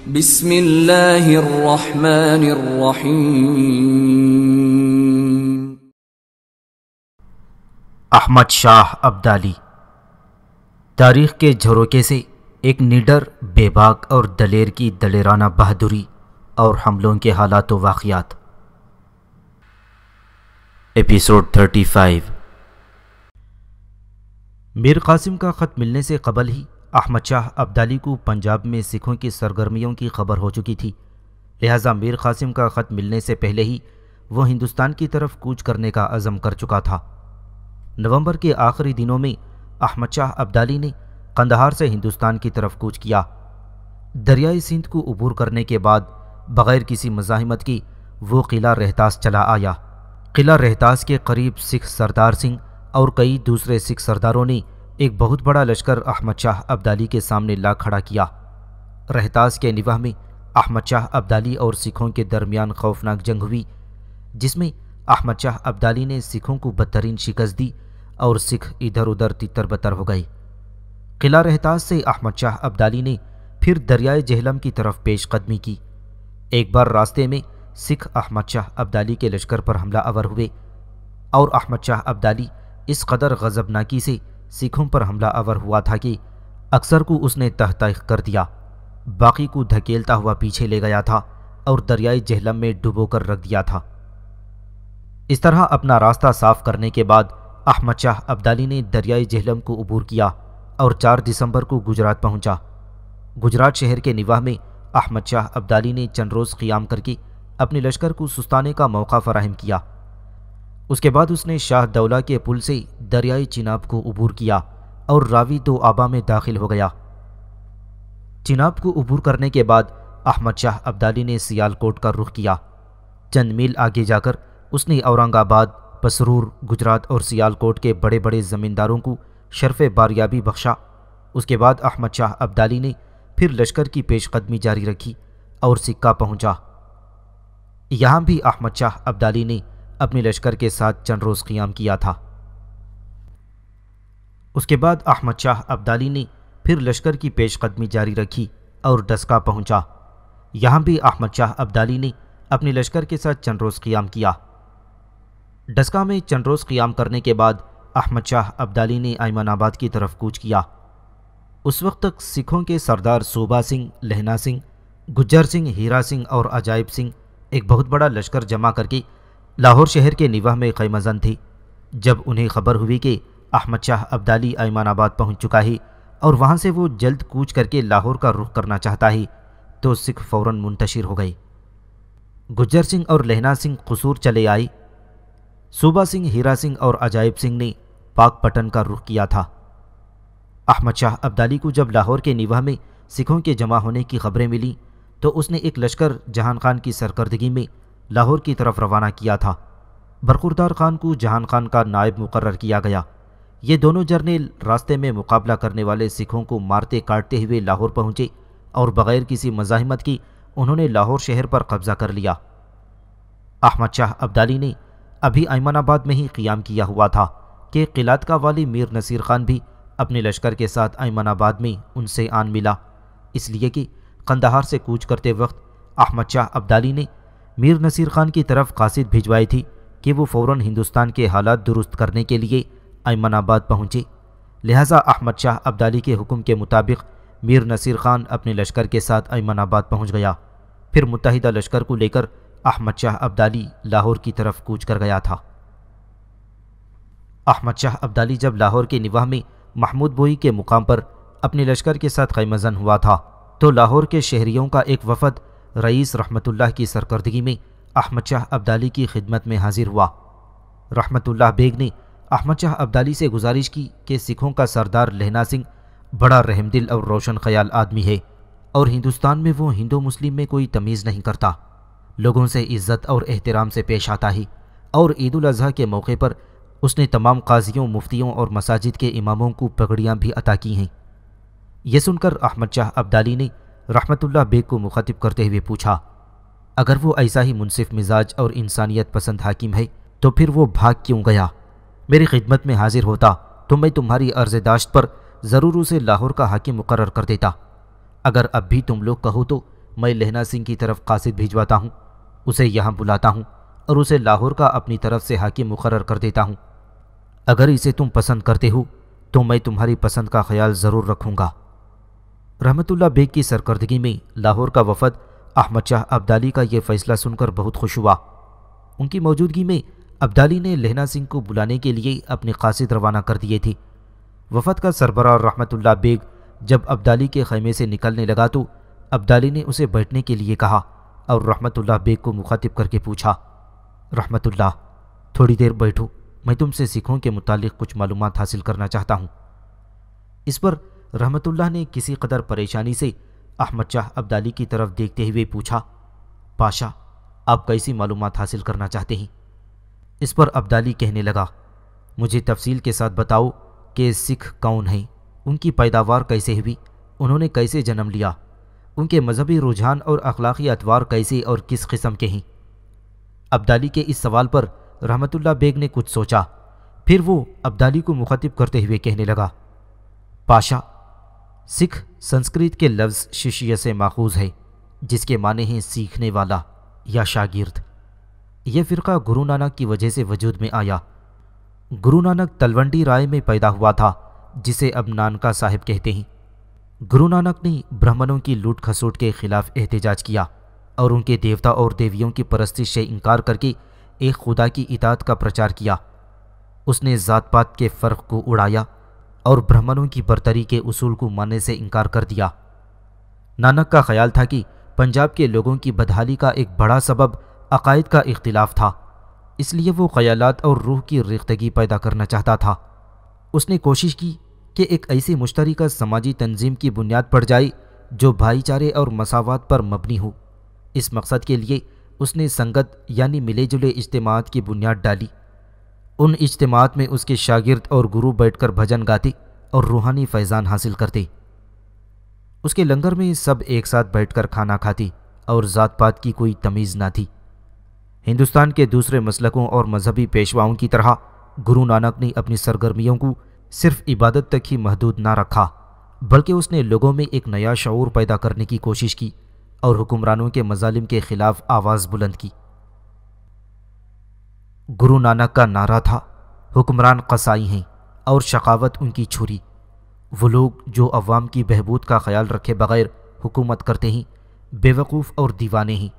अहमद शाह अब्दाली तारीख के झरोके से एक निडर बेबाक और दलेर की दलेराना बहादुरी और हमलों के हालात वाकियात एपिसोड 35 मीर कासिम का ख़त मिलने से कबल ही अहमद शाह अब्दाली को पंजाब में सिखों की सरगर्मियों की खबर हो चुकी थी लिहाजा मीर कासिम का ख़त मिलने से पहले ही वह हिंदुस्तान की तरफ कूच करने का अज़म कर चुका था नवंबर के आखिरी दिनों में अहमद शाह अब्दाली ने कंदहार से हिंदुस्तान की तरफ कूच किया दरियाई सिंध को अबूर करने के बाद बग़ैर किसी मज़ाहमत की वो किला रहतास चला आया किला रहतास के करीब सिख सरदार सिंह और कई दूसरे सिख सरदारों ने एक बहुत बड़ा लश्कर अहमद शाह अब्दाली के सामने ला खड़ा किया रहतास के निवाह में अहमद शाह अब्दाली और सिखों के दरमियान खौफनाक जंग हुई जिसमें अहमद शाह अब्दाली ने सिखों को बदतरीन शिकस्त दी और सिख इधर उधर तितर बतर हो गए किला रहतास से अहमद शाह अब्दाली ने फिर दरियाए जहलम की तरफ पेश कदमी की एक बार रास्ते में सिख अहमद शाह अब्दाली के लश्कर पर हमला अवर हुए और अहमद शाह अब्दाली इस कदर गजबनाकी से सिखों पर हमला अवर हुआ था कि अक्सर को उसने तह तह कर दिया बाकी को धकेलता हुआ पीछे ले गया था और दरियाई जहलम में डुबो कर रख दिया था इस तरह अपना रास्ता साफ करने के बाद अहमद शाह अब्दाली ने दरियाई जहलम को अबूर किया और 4 दिसंबर को गुजरात पहुंचा। गुजरात शहर के निवाह में अहमद शाह अब्दाली ने चंद रोज़ क़ियाम करके अपने लश्कर को सुस्ताने का मौका फराहम किया उसके बाद उसने शाह दौला के पुल से दरियाई चिनाब को अबूर किया और रावी दो तो आबा में दाखिल हो गया चिनाब को अबूर करने के बाद अहमद शाह अब्दाली ने सियालकोट का रुख किया चंद मील आगे जाकर उसने औरंगाबाद पसरूर गुजरात और सियालकोट के बड़े बड़े ज़मींदारों को शर्फ बारियाबी बख्शा उसके बाद अहमद शाह अब्दाली ने फिर लश्कर की पेशकदमी जारी रखी और सिक्का पहुंचा। यहाँ भी अहमद शाह अब्दाली ने अपने लश्कर के साथ चंद रोज़ क्याम किया था उसके बाद अहमद शाह अब्दाली ने फिर लश्कर की पेशकदमी जारी रखी और डस्का पहुंचा। यहाँ भी अहमद शाह अब्दाली ने अपने लश्कर के साथ चंद रोज़ क्याम किया डस्का में चंद रोज़ क्याम करने के बाद अहमद शाह अब्दाली ने आयमानाबाद की तरफ कूच किया उस वक्त तक सिखों के सरदार सूबा सिंह लहना सिंह गुज्जर सिंह हीरा सिंह और अजायब सिंह एक बहुत बड़ा लश्कर जमा करके लाहौर शहर के निवाह में खैमजन थी जब उन्हें खबर हुई कि अहमद शाह अब्दाली ऐमानाबाद पहुंच चुका है और वहां से वो जल्द कूच करके लाहौर का रुख करना चाहता है तो सिख फौरन मुंतशिर हो गए गुज्जर सिंह और लहना सिंह कसूर चले आए सूबा सिंह हीरा सिंह और अजायब सिंह ने पाक पटन का रुख किया था अहमद शाह अब्दाली को जब लाहौर के निवाह में सिखों के जमा होने की खबरें मिली तो उसने एक लश्कर जहान खान की सरकर्दगी में लाहौर की तरफ रवाना किया था बरकुरदार खान को जहान खान का नायब मुकर किया गया ये दोनों जर्नेल रास्ते में मुकाबला करने वाले सिखों को मारते काटते हुए लाहौर पहुंचे और बगैर किसी मजाहमत की उन्होंने लाहौर शहर पर कब्जा कर लिया अहमद शाह अब्दाली ने अभी ऐमानाबाद में ही क़ियाम किया हुआ था कि किलात का वाली मीर नसीर खान भी अपने लश्कर के साथ ऐमानाबाद में उनसे आन मिला इसलिए कि कंदहार से कूच करते वक्त अहमद शाह अब्दाली ने मीर नसीर खान की तरफ कासिद भिजवाई थी कि वो फ़ौर हिंदुस्तान के हालात दुरुस्त करने के लिए अमनाबाद पहुँचे लिहाजा अहमद शाह अब्दाली के हुक्म के मुताबिक मीर नसीर खान अपने लश्कर के साथ अमनाबाद पहुँच गया फिर मुतहदा लश्कर को लेकर अहमद शाह अब्दाली लाहौर की तरफ कूच कर गया था अहमद शाह अब्दाली जब लाहौर के निवाह में महमूद बोई के मुकाम पर अपने लश्कर के साथ खैमजन हुआ था तो लाहौर के शहरियों का एक वफद रईस रहमतुल्लाह की सरकर्दगी में अहमद शाह अब्दाली की खिदमत में हाजिर हुआ रहमतुल्लाह बेग ने अहमद शाह अब्दाली से गुजारिश की कि सिखों का सरदार लहना सिंह बड़ा रहमदिल और रोशन ख्याल आदमी है और हिंदुस्तान में वो हिंदू मुस्लिम में कोई तमीज़ नहीं करता लोगों से इज़्ज़त और एहतराम से पेश आता ही और ईद अजी के मौके पर उसने तमाम काजियों मुफ्तियों और मसाजिद के इमामों को पगड़ियाँ भी अता की हैं यह सुनकर अहमद शाह अब्दाली ने रहमतुल्ला बेग को मुखातिब करते हुए पूछा अगर वो ऐसा ही मुनसिफ मिजाज और इंसानियत पसंद हाकिम है तो फिर वो भाग क्यों गया मेरी खिदमत में हाजिर होता तो मैं तुम्हारी अर्जदाश्त पर ज़रूर उसे लाहौर का हाकिम मुकर कर देता अगर अब भी तुम लोग कहो तो मैं लहना सिंह की तरफ कासिद भिजवाता हूँ उसे यहाँ बुलाता हूँ और उसे लाहौर का अपनी तरफ से हाकिम मुकर कर देता हूँ अगर इसे तुम पसंद करते हो तो मैं तुम्हारी पसंद का ख्याल ज़रूर रखूँगा रहमतुल्ला बेग की सरकर्दगी में लाहौर का वफद अहमद शाह अब्दाली का यह फैसला सुनकर बहुत खुश हुआ उनकी मौजूदगी में अब्दाली ने लहना सिंह को बुलाने के लिए अपने कासिद रवाना कर दिए थे वफद का सरबराह रहमतुल्ला बेग जब अब्दाली के खैमे से निकलने लगा तो अब्दाली ने उसे बैठने के लिए कहा और रहमतुल्ला बेग को मुखातिब करके पूछा रहमतुल्ला थोड़ी देर बैठो मैं तुमसे सिखों के मुतालिक कुछ मालूम हासिल करना चाहता हूँ इस पर रहमतुल्लाह ने किसी कदर परेशानी से अहमद शाह अब्दाली की तरफ देखते हुए पूछा पाशा आप कैसी मालूम हासिल करना चाहते हैं इस पर अब्दाली कहने लगा मुझे तफसील के साथ बताओ कि सिख कौन हैं उनकी पैदावार कैसे हुई उन्होंने कैसे जन्म लिया उनके मजहबी रुझान और अखलाकी अतवार कैसे और किस किस्म के हैं अब्दाली के इस सवाल पर रहमतुल्ला बेग ने कुछ सोचा फिर वो अब्दाली को मुखातिब करते हुए कहने लगा पाशा सिख संस्कृत के लफ्ज़ शिष्य से माखूज है जिसके माने हैं सीखने वाला या शागिर्द यह फ़िरका गुरु नानक की वजह से वजूद में आया गुरु नानक तलवंडी राय में पैदा हुआ था जिसे अब नानका साहिब कहते हैं गुरु नानक ने ब्राह्मणों की लूट खसूट के खिलाफ एहतजाज किया और उनके देवता और देवियों की परस्तिश से इनकार करके एक खुदा की इताद का प्रचार किया उसने ज़ात पात के फ़र्क को उड़ाया और ब्राह्मणों की बरतरी के उसूल को मानने से इनकार कर दिया नानक का ख्याल था कि पंजाब के लोगों की बदहाली का एक बड़ा सबब अकायद का इख्तिलाफ था इसलिए वो ख्यालात और रूह की रिख्तगी पैदा करना चाहता था उसने कोशिश की कि एक ऐसी मुश्तरका समाजी तंजीम की बुनियाद पड़ जाए जो भाईचारे और मसावत पर मबनी हो इस मकसद के लिए उसने संगत यानी मिले जुले इज्तम की बुनियाद डाली उन इज्तमात में उसके शागिर्द और गुरु बैठकर भजन गाते और रूहानी फैज़ान हासिल करते उसके लंगर में सब एक साथ बैठकर खाना खाती और ज़ात पात की कोई तमीज़ ना थी हिंदुस्तान के दूसरे मसलकों और मजहबी पेशवाओं की तरह गुरु नानक ने अपनी सरगर्मियों को सिर्फ इबादत तक ही महदूद ना रखा बल्कि उसने लोगों में एक नया शूर पैदा करने की कोशिश की और हुक्मरानों के मजालिम के ख़िलाफ़ आवाज़ बुलंद की गुरु नानक का नारा था हुक्मरान कसाई हैं और शकावत उनकी छुरी वो लोग जो अवाम की बहबूद का ख्याल रखे बगैर हुकूमत करते हैं बेवकूफ़ और दीवाने हैं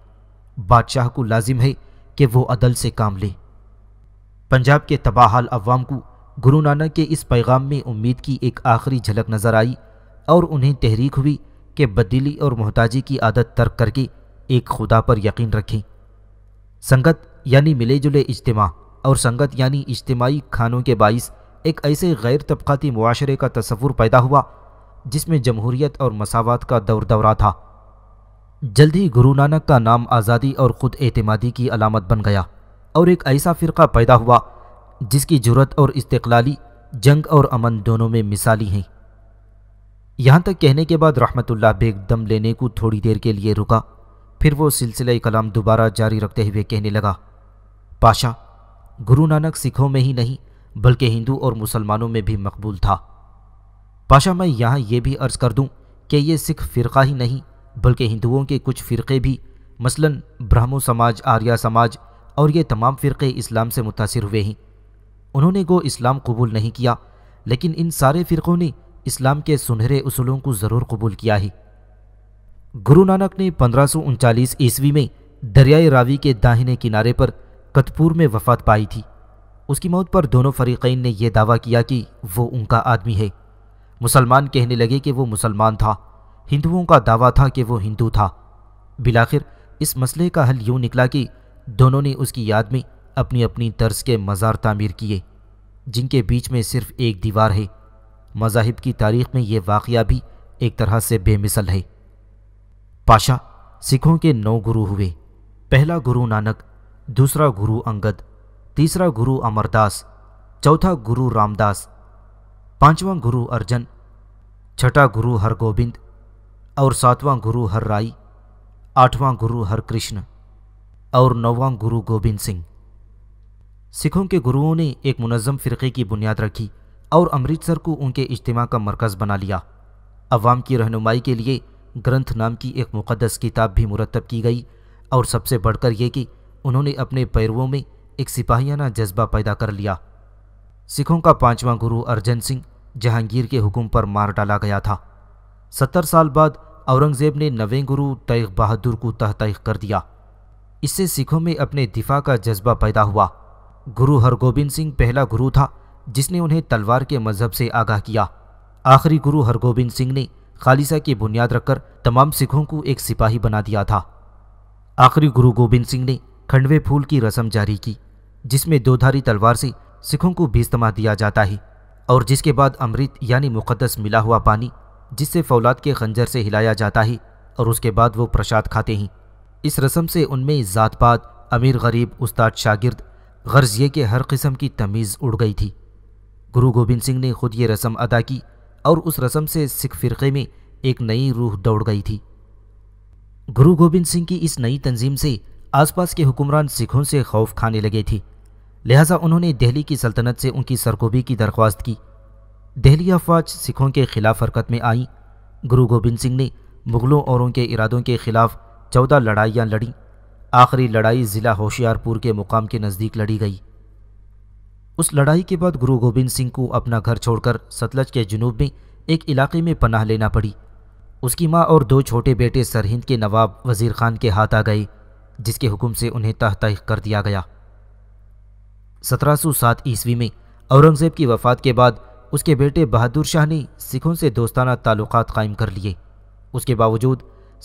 बादशाह को लाजिम है कि वो अदल से काम ले पंजाब के तबाहाल अवाम को गुरु नानक के इस पैगाम में उम्मीद की एक आखिरी झलक नज़र आई और उन्हें तहरीक हुई कि बदली और मोहताजी की आदत तर्क करके एक खुदा पर यकीन रखें संगत यानी मिले जुले इज्तम और संगत यानी इज्तमाही खानों के बाईस एक ऐसे गैर तबकती माशरे का तस्वूर पैदा हुआ जिसमें जमहूरीत और मसावत का दौर दौरा था जल्द ही गुरु नानक का नाम आज़ादी और ख़ुद एतमादी की अलामत बन गया और एक ऐसा फ़िरका पैदा हुआ जिसकी जरूरत और इस्तलाली जंग और अमन दोनों में मिसाली हैं यहाँ तक कहने के बाद रहमतुल्ला बेग दम लेने को थोड़ी देर के लिए रुका फिर वो सिलसिला कलाम दोबारा जारी रखते हुए कहने लगा पाशा गुरु नानक सिखों में ही नहीं बल्कि हिंदू और मुसलमानों में भी मकबूल था पाशा मैं यहाँ ये भी अर्ज़ कर दूँ कि ये सिख फ़िरका ही नहीं बल्कि हिंदुओं के कुछ फ़िरके भी मसलन ब्राह्मो समाज आर्या समाज और ये तमाम फ़िरके इस्लाम से मुतासर हुए हैं उन्होंने गो इस्लाम कबूल नहीं किया लेकिन इन सारे फ़िरक़ों ने इस्लाम के सुनहरे उसूलों को ज़रूर कबूल किया है गुरु नानक ने पंद्रह ईस्वी में दरियाए रावी के दाहिने किनारे पर कतपुर में वफात पाई थी उसकी मौत पर दोनों फरीक़ैन ने यह दावा किया कि वो उनका आदमी है मुसलमान कहने लगे कि वो मुसलमान था हिंदुओं का दावा था कि वो हिंदू था बिलाखिर इस मसले का हल यूँ निकला कि दोनों ने उसकी याद में अपनी अपनी तर्ज के मज़ार तामीर किए जिनके बीच में सिर्फ एक दीवार है मजाहिब की तारीख में ये वाक़ भी एक तरह से बेमिसल है पाशा सिखों के नौ गुरु हुए पहला गुरु नानक दूसरा गुरु अंगद तीसरा गुरु अमरदास चौथा गुरु रामदास पांचवा गुरु अर्जन छठा गुरु हरगोबिंद और सातवां गुरु हर राय आठवां गुरु हर कृष्ण और नौवां गुरु गोविंद सिंह सिखों के गुरुओं ने एक मुनज़म फ़िरक़े की बुनियाद रखी और अमृतसर को उनके इज्तम का मरकज़ बना लिया अवाम की रहनुमाई के लिए ग्रंथ नाम की एक मुक़दस किताब भी मुरतब की गई और सबसे बढ़कर यह कि उन्होंने अपने पैरवों में एक सिपाहियाना जज्बा पैदा कर लिया सिखों का पांचवा गुरु अर्जन सिंह जहांगीर के हुक्म पर मार डाला गया था सत्तर साल बाद औरंगजेब ने नवें गुरु तैग बहादुर को तहतह कर दिया इससे सिखों में अपने दिफा का जज्बा पैदा हुआ गुरु हरगोबिंद सिंह पहला गुरु था जिसने उन्हें तलवार के मजहब से आगाह किया आखिरी गुरु हरगोबिंद सिंह ने खालिसा की बुनियाद रखकर तमाम सिखों को एक सिपाही बना दिया था आखिरी गुरु गोबिंद सिंह ने खंडवे फूल की रस्म जारी की जिसमें दोधारी तलवार से सिखों को भीस्तमा दिया जाता है और जिसके बाद अमृत यानी मुकदस मिला हुआ पानी जिससे फौलाद के खंजर से हिलाया जाता है और उसके बाद वो प्रसाद खाते हैं इस रस्म से उनमें ज़ात पात अमीर गरीब उस्ताद शागिर्द गर्ज ये कि हर किस्म की तमीज़ उड़ गई थी गुरु गोबिंद सिंह ने खुद ये रस्म अदा की और उस रस्म से सिख फ़िरक़े में एक नई रूह दौड़ गई थी गुरु गोबिंद सिंह की इस नई तंजीम से आसपास के हुक्मरान सिखों से खौफ खाने लगे थे लिहाजा उन्होंने दिल्ली की सल्तनत से उनकी सरकोबी की दरख्वास्त की दिल्ली अफवाज सिखों के खिलाफ हरकत में आई गुरु गोबिंद सिंह ने मुग़लों और उनके इरादों के खिलाफ चौदह लड़ाइयाँ लड़ी आखिरी लड़ाई ज़िला होशियारपुर के मुकाम के नज़दीक लड़ी गई उस लड़ाई के बाद गुरु गोबिंद सिंह को अपना घर छोड़कर सतलज के जुनूब में एक इलाके में पनाह लेना पड़ी उसकी माँ और दो छोटे बेटे सरहिंद के नवाब वज़ीर खान के हाथ आ गए जिसके हुक्म से उन्हें तह कर दिया गया 1707 ईस्वी में औरंगज़ेब की वफ़ात के बाद उसके बेटे बहादुर शाह ने सिखों से दोस्ताना ताल्लुक कायम कर लिए उसके बावजूद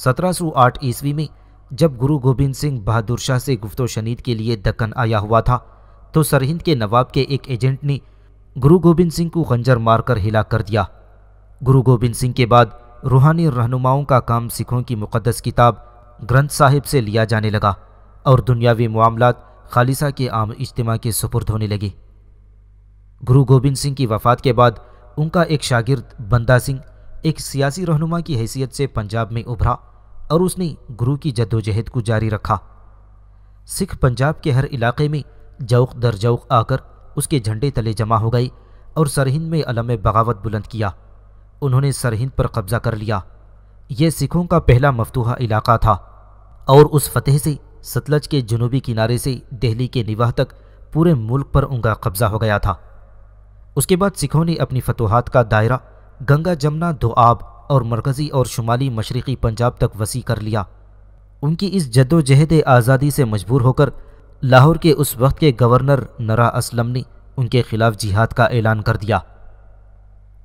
1708 ईस्वी में जब गुरु गोबिंद सिंह बहादुर शाह से गुफ्तो शनीद के लिए दक्कन आया हुआ था तो सरहिंद के नवाब के एक एजेंट ने गुरु गोबिंद सिंह को खंजर मारकर हिला कर दिया गुरु गोबिंद सिंह के बाद रूहानी रहनुमाओं का काम सिखों की मुकदस किताब ग्रंथ साहिब से लिया जाने लगा और दुनियावी मामला खालिसा के आम इज्तम के सुपुर्द होने लगे गुरु गोबिंद सिंह की वफात के बाद उनका एक शागिर्द बंदा सिंह एक सियासी रहनुमा की हैसियत से पंजाब में उभरा और उसने गुरु की जद्दोजहद को जारी रखा सिख पंजाब के हर इलाके में जौक दर जौक आकर उसके झंडे तले जमा हो गई और सरहिंद में अलम बगावत बुलंद किया उन्होंने सरहिंद पर कब्जा कर लिया यह सिखों का पहला मफतूहा इलाका था और उस फतेह से सतलज के जनूबी किनारे से दिल्ली के निवाह तक पूरे मुल्क पर उनका कब्जा हो गया था उसके बाद सिखों ने अपनी फतूहत का दायरा गंगा जमुना दोआब और मरकज़ी और शुमाली मशरक़ी पंजाब तक वसी कर लिया उनकी इस जद्दोजहद आज़ादी से मजबूर होकर लाहौर के उस वक्त के गवर्नर नरा असलम ने उनके खिलाफ जिहाद का ऐलान कर दिया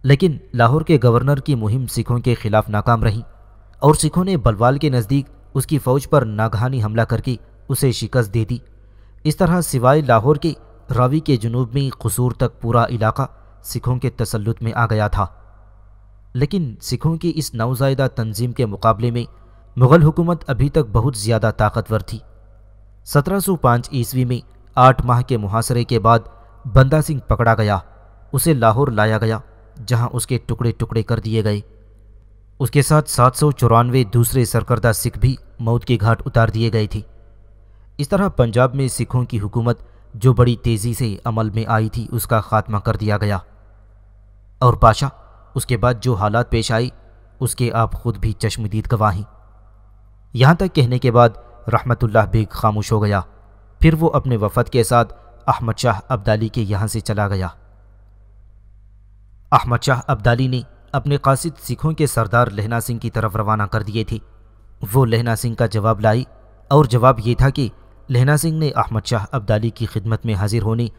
लेकिन लाहौर के गवर्नर की मुहिम सिखों के खिलाफ नाकाम रही और सिखों ने बलवाल के नज़दीक उसकी फ़ौज पर नागहानी हमला करके उसे शिकस्त दे दी इस तरह सिवाय लाहौर के रावी के जनूब में कसूर तक पूरा इलाका सिखों के तसलुत में आ गया था लेकिन सिखों की इस नौजायदा तंजीम के मुकाबले में मुग़ल हुकूमत अभी तक बहुत ज़्यादा ताकतवर थी 1705 ईस्वी में आठ माह के मुहासरे के बाद बंदा सिंह पकड़ा गया उसे लाहौर लाया गया जहां उसके टुकड़े टुकड़े कर दिए गए उसके साथ सात सौ चौरानवे दूसरे सरकर्दा सिख भी मौत के घाट उतार दिए गए थे इस तरह पंजाब में सिखों की हुकूमत जो बड़ी तेज़ी से अमल में आई थी उसका खात्मा कर दिया गया और पाशा उसके बाद जो हालात पेश आई उसके आप खुद भी चश्मदीद गवाही यहाँ तक कहने के बाद रहमतुल्लाह बेग खामोश हो गया फिर वो अपने वफद के साथ अहमद शाह अब्दाली के यहाँ से चला गया अहमद शाह अब्दाली ने अपने कासिद सिखों के सरदार लहना सिंह की तरफ रवाना कर दिए थे वो लहना सिंह का जवाब लाई और जवाब ये था कि लहना सिंह ने अहमद शाह अब्दाली की खिदमत में हाजिर होने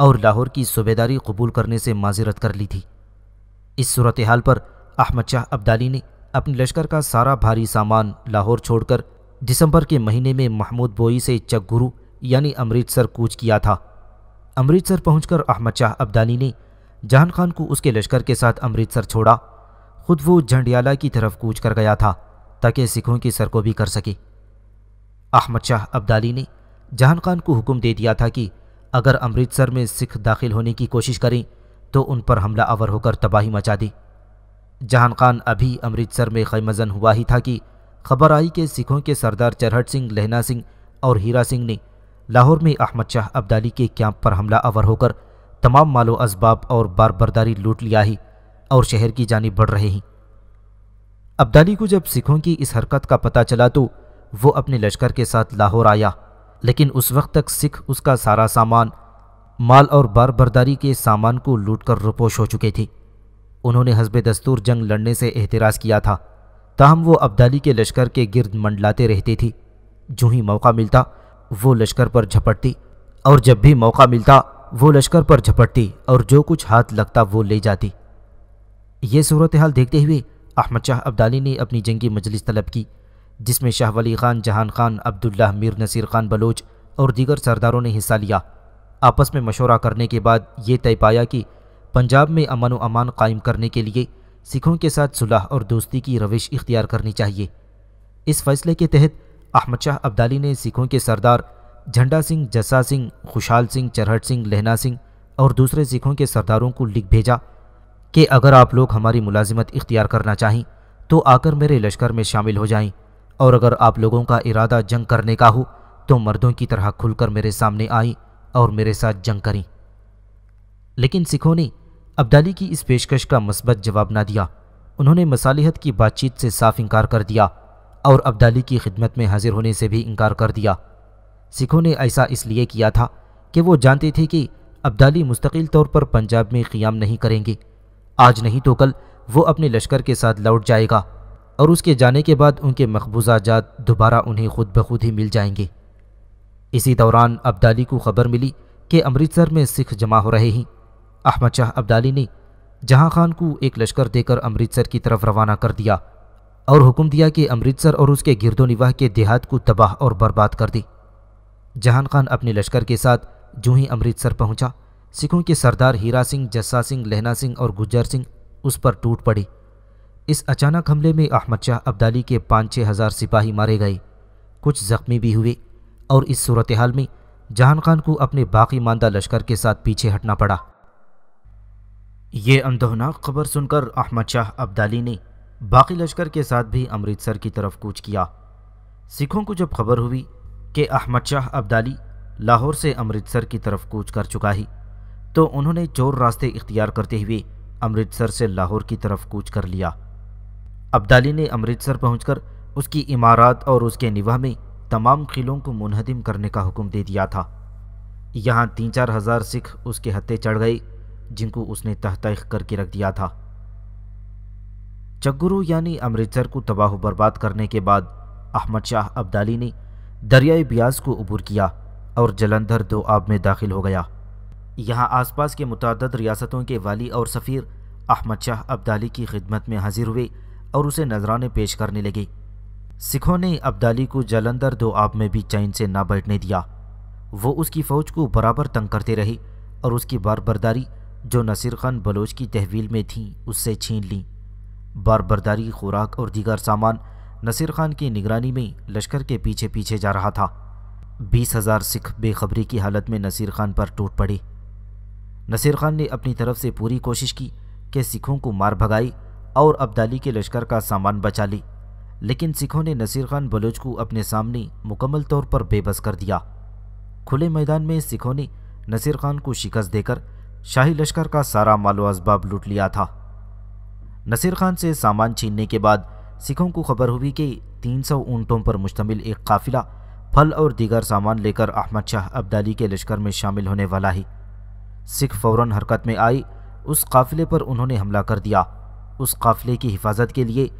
और लाहौर की सूबेदारी कबूल करने से माजरत कर ली थी इस सूरत हाल पर अहमद शाह अब्दाली ने अपने लश्कर का सारा भारी सामान लाहौर छोड़कर दिसंबर के महीने में महमूद बोई से चक गुरु यानी अमृतसर कूच किया था अमृतसर पहुंचकर अहमद शाह अब्दाली ने जहान खान को उसके लश्कर के साथ अमृतसर छोड़ा खुद वो झंडियाला की तरफ कूच कर गया था ताकि सिखों की सर को भी कर सके अहमद शाह अब्दाली ने जहान खान को हुक्म दे दिया था कि अगर अमृतसर में सिख दाखिल होने की कोशिश करें तो उन पर हमला आवर होकर तबाही मचा दी जहान खान अभी अमृतसर में खैमजन हुआ ही था कि खबर आई कि सिखों के सरदार चरहट सिंह लहना सिंह और हीरा सिंह ने लाहौर में अहमद शाह अब्दाली के कैंप पर हमला आवर होकर तमाम मालो असबाब और बार बरदारी लूट लिया ही और शहर की जानी बढ़ रहे हैं अब्दाली को जब सिखों की इस हरकत का पता चला तो वो अपने लश्कर के साथ लाहौर आया लेकिन उस वक्त तक सिख उसका सारा सामान माल और बार बरदारी के सामान को लूट कर रुपोश हो चुके थे उन्होंने हजब दस्तूर जंग लड़ने से एहतराज़ किया था ताहम वो अब्दाली के लश्कर के गिर्द मंडलाते रहती थी जूँ ही मौका मिलता वो लश्कर पर झपटती और जब भी मौका मिलता वो लश्कर पर झपटती और जो कुछ हाथ लगता वो ले जाती ये सूरत हाल देखते हुए अहमद शाह अब्दाली ने अपनी जंगी मजलिस तलब की जिसमें शाह वली खान जहान खान अब्दुल्ला मीर नसीर खान बलोच और दीगर सरदारों ने हिस्सा लिया आपस में मशवरा करने के बाद ये तय पाया कि पंजाब में अमन व अमान कायम करने के लिए सिखों के साथ सुलह और दोस्ती की रविश इख्तियार करनी चाहिए इस फैसले के तहत अहमद शाह अब्दाली ने सिखों के सरदार झंडा सिंह जस्सा सिंह खुशहाल सिंह चरहट सिंह लहना सिंह और दूसरे सिखों के सरदारों को लिख भेजा कि अगर आप लोग हमारी मुलाजिमत इख्तियार करना चाहें तो आकर मेरे लश्कर में शामिल हो जाएं और अगर आप लोगों का इरादा जंग करने का हो तो मर्दों की तरह खुलकर मेरे सामने आएं और मेरे साथ जंग करें लेकिन सिखों ने अब्दाली की इस पेशकश का मस्बत जवाब ना दिया उन्होंने मसालिहत की बातचीत से साफ इनकार कर दिया और अब्दाली की खिदमत में हाजिर होने से भी इनकार कर दिया सिखों ने ऐसा इसलिए किया था कि वो जानते थे कि अब्दाली मुस्तकिल तौर पर पंजाब में क़ियाम नहीं करेंगे आज नहीं तो कल वो अपने लश्कर के साथ लौट जाएगा और उसके जाने के बाद उनके मकबूजा जात दोबारा उन्हें खुद ब खुद ही मिल जाएंगे इसी दौरान अब्दाली को खबर मिली कि अमृतसर में सिख जमा हो रहे हैं अहमद शाह अब्दाली ने जहाँ खान को एक लश्कर देकर अमृतसर की तरफ रवाना कर दिया और हुक्म दिया कि अमृतसर और उसके गिरदो निवाह के देहात को तबाह और बर्बाद कर दी जहान खान अपने लश्कर के साथ जूँ ही अमृतसर पहुंचा सिखों के सरदार हीरा सिंह जस्सा सिंह लहना सिंह और गुज्जर सिंह उस पर टूट पड़ी इस अचानक हमले में अहमद शाह अब्दाली के पाँच छः हज़ार सिपाही मारे गए कुछ जख्मी भी हुए और इस सूरत हाल में जहान खान को अपने बाकी मानदा लश्कर के साथ पीछे हटना पड़ा ये अमदोहनाक खबर सुनकर अहमद शाह अब्दाली ने बाकी लश्कर के साथ भी अमृतसर की तरफ कूच किया सिखों को जब खबर हुई कि अहमद शाह अब्दाली लाहौर से अमृतसर की तरफ कूच कर चुका ही तो उन्होंने चोर रास्ते इख्तियार करते हुए अमृतसर से लाहौर की तरफ कूच कर लिया अब्दाली ने अमृतसर पहुंचकर उसकी इमारत और उसके निवाह में तमाम किलों को मुनहदम करने का हुक्म दे दिया था यहाँ तीन चार हज़ार सिख उसके हत्ते चढ़ गए जिनको उसने तहतख करके रख दिया था चगुरु यानी अमृतसर को तबाह बर्बाद करने के बाद अहमद शाह अब्दाली ने दरियाए ब्यास को अबूर किया और जलंधर दो आब में दाखिल हो गया यहाँ आसपास के मुतद रियासतों के वाली और सफ़ीर अहमद शाह अब्दाली की खिदमत में हाजिर हुए और उसे नजराने पेश करने लगे सिखों ने अब्दाली को जलंधर दो आब में भी चैन से ना बैठने दिया वो उसकी फ़ौज को बराबर तंग करते रहे और उसकी बार बरदारी जो नसीर खान बलोच की तहवील में थी उससे छीन ली बार बरदारी खुराक और दीगर सामान नसीर खान की निगरानी में लश्कर के पीछे पीछे जा रहा था बीस हज़ार सिख बेखबरी की हालत में नसीर खान पर टूट पड़ी नसीर खान ने अपनी तरफ से पूरी कोशिश की कि सिखों को मार भगाई और अब्दाली के लश्कर का सामान बचा ली लेकिन सिखों ने नसीर खान बलोच को अपने सामने मुकम्मल तौर पर बेबस कर दिया खुले मैदान में सिखों ने नसीर खान को शिकस्त देकर शाही लश्कर का सारा मालो इसबाब लूट लिया था नसीर खान से सामान छीनने के बाद सिखों को खबर हुई कि तीन सौ ऊंटों पर मुश्तमिल एक काफिला फल और दीगर सामान लेकर अहमद शाह अब्दाली के लश्कर में शामिल होने वाला ही सिख फौरन हरकत में आई उस काफिले पर उन्होंने हमला कर दिया उस काफिले की हिफाजत के लिए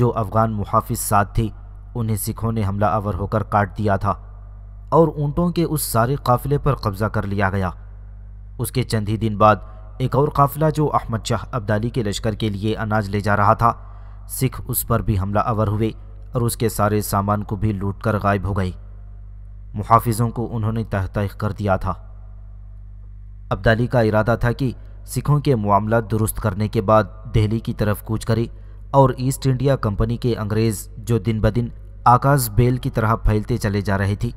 जो अफगान मुहाफिज साथ थे उन्हें सिखों ने हमला आवर होकर काट दिया था और ऊँटों के उस सारे काफिले पर कब्ज़ा कर लिया गया उसके चंद ही दिन बाद एक और काफिला जो अहमद शाह अब्दाली के लश्कर के लिए अनाज ले जा रहा था सिख उस पर भी हमला अवर हुए और उसके सारे सामान को भी लूट कर गायब हो गए मुहाफिजों को उन्होंने तह तह कर दिया था अब्दाली का इरादा था कि सिखों के मामला दुरुस्त करने के बाद दिल्ली की तरफ कूच करे और ईस्ट इंडिया कंपनी के अंग्रेज़ जो दिन ब दिन आकाश बेल की तरह फैलते चले जा रहे थे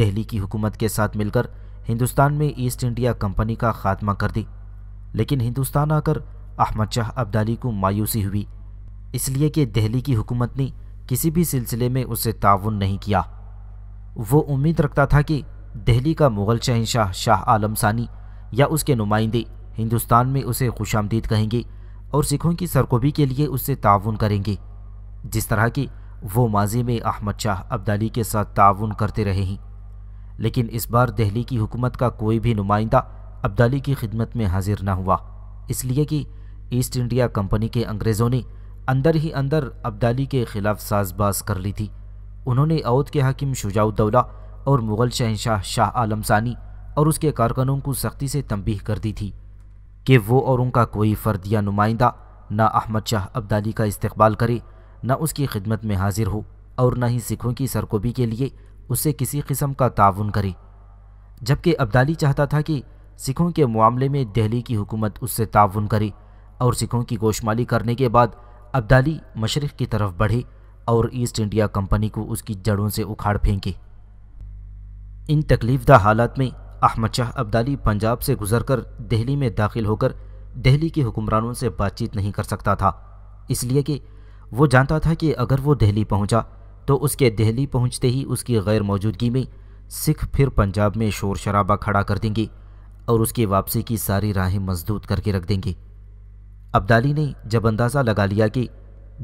दिल्ली की हुकूमत के साथ मिलकर हिंदुस्तान में ईस्ट इंडिया कंपनी का खात्मा कर दी लेकिन हिंदुस्तान आकर अहमद शाह अब्दाली को मायूसी हुई इसलिए कि दिल्ली की हुकूमत ने किसी भी सिलसिले में उससे ताउन नहीं किया वो उम्मीद रखता था कि दिल्ली का मुग़ल शहनशाह शाह आलम सानी या उसके नुमाइंदे हिंदुस्तान में उसे खुश आमदीद कहेंगे और सिखों की सरकोबी के लिए उससे ताउन करेंगे जिस तरह की वो माजी में अहमद शाह अब्दाली के साथ ताउन करते रहे हैं लेकिन इस बार दिल्ली की हुकूमत का कोई भी नुमाइंदा अब्दाली की खिदमत में हाजिर न हुआ इसलिए कि ईस्ट इंडिया कंपनी के अंग्रेज़ों ने अंदर ही अंदर अब्दाली के खिलाफ साजबाज कर ली थी उन्होंने अवध के हकीम शुजाउद्दौला और मुग़ल शहनशाह शाह आलम सानी और उसके कारकनों को सख्ती से तंबीह कर दी थी कि वो और उनका कोई फ़र्द या नुमाइंदा ना अहमद शाह अब्दाली का इस्तबाल करे ना उसकी खिदमत में हाजिर हो और ना ही सिखों की सरकोबी के लिए उससे किसी किस्म का ताउन करे जबकि अब्दाली चाहता था कि सिखों के मामले में दिल्ली की हुकूमत उससे ताउन करे और सिखों की गोशमाली करने के बाद अब्दाली मशरक़ की तरफ बढ़े और ईस्ट इंडिया कंपनी को उसकी जड़ों से उखाड़ फेंके इन तकलीफदा हालात में अहमद शाह अब्दाली पंजाब से गुजरकर दिल्ली में दाखिल होकर दिल्ली के हुक्मरानों से बातचीत नहीं कर सकता था इसलिए कि वो जानता था कि अगर वो दिल्ली पहुंचा तो उसके दिल्ली पहुंचते ही उसकी गैर मौजूदगी में सिख फिर पंजाब में शोर शराबा खड़ा कर देंगे और उसकी वापसी की सारी राहें मजदूत करके रख देंगे अब्दाली ने जब अंदाज़ा लगा लिया कि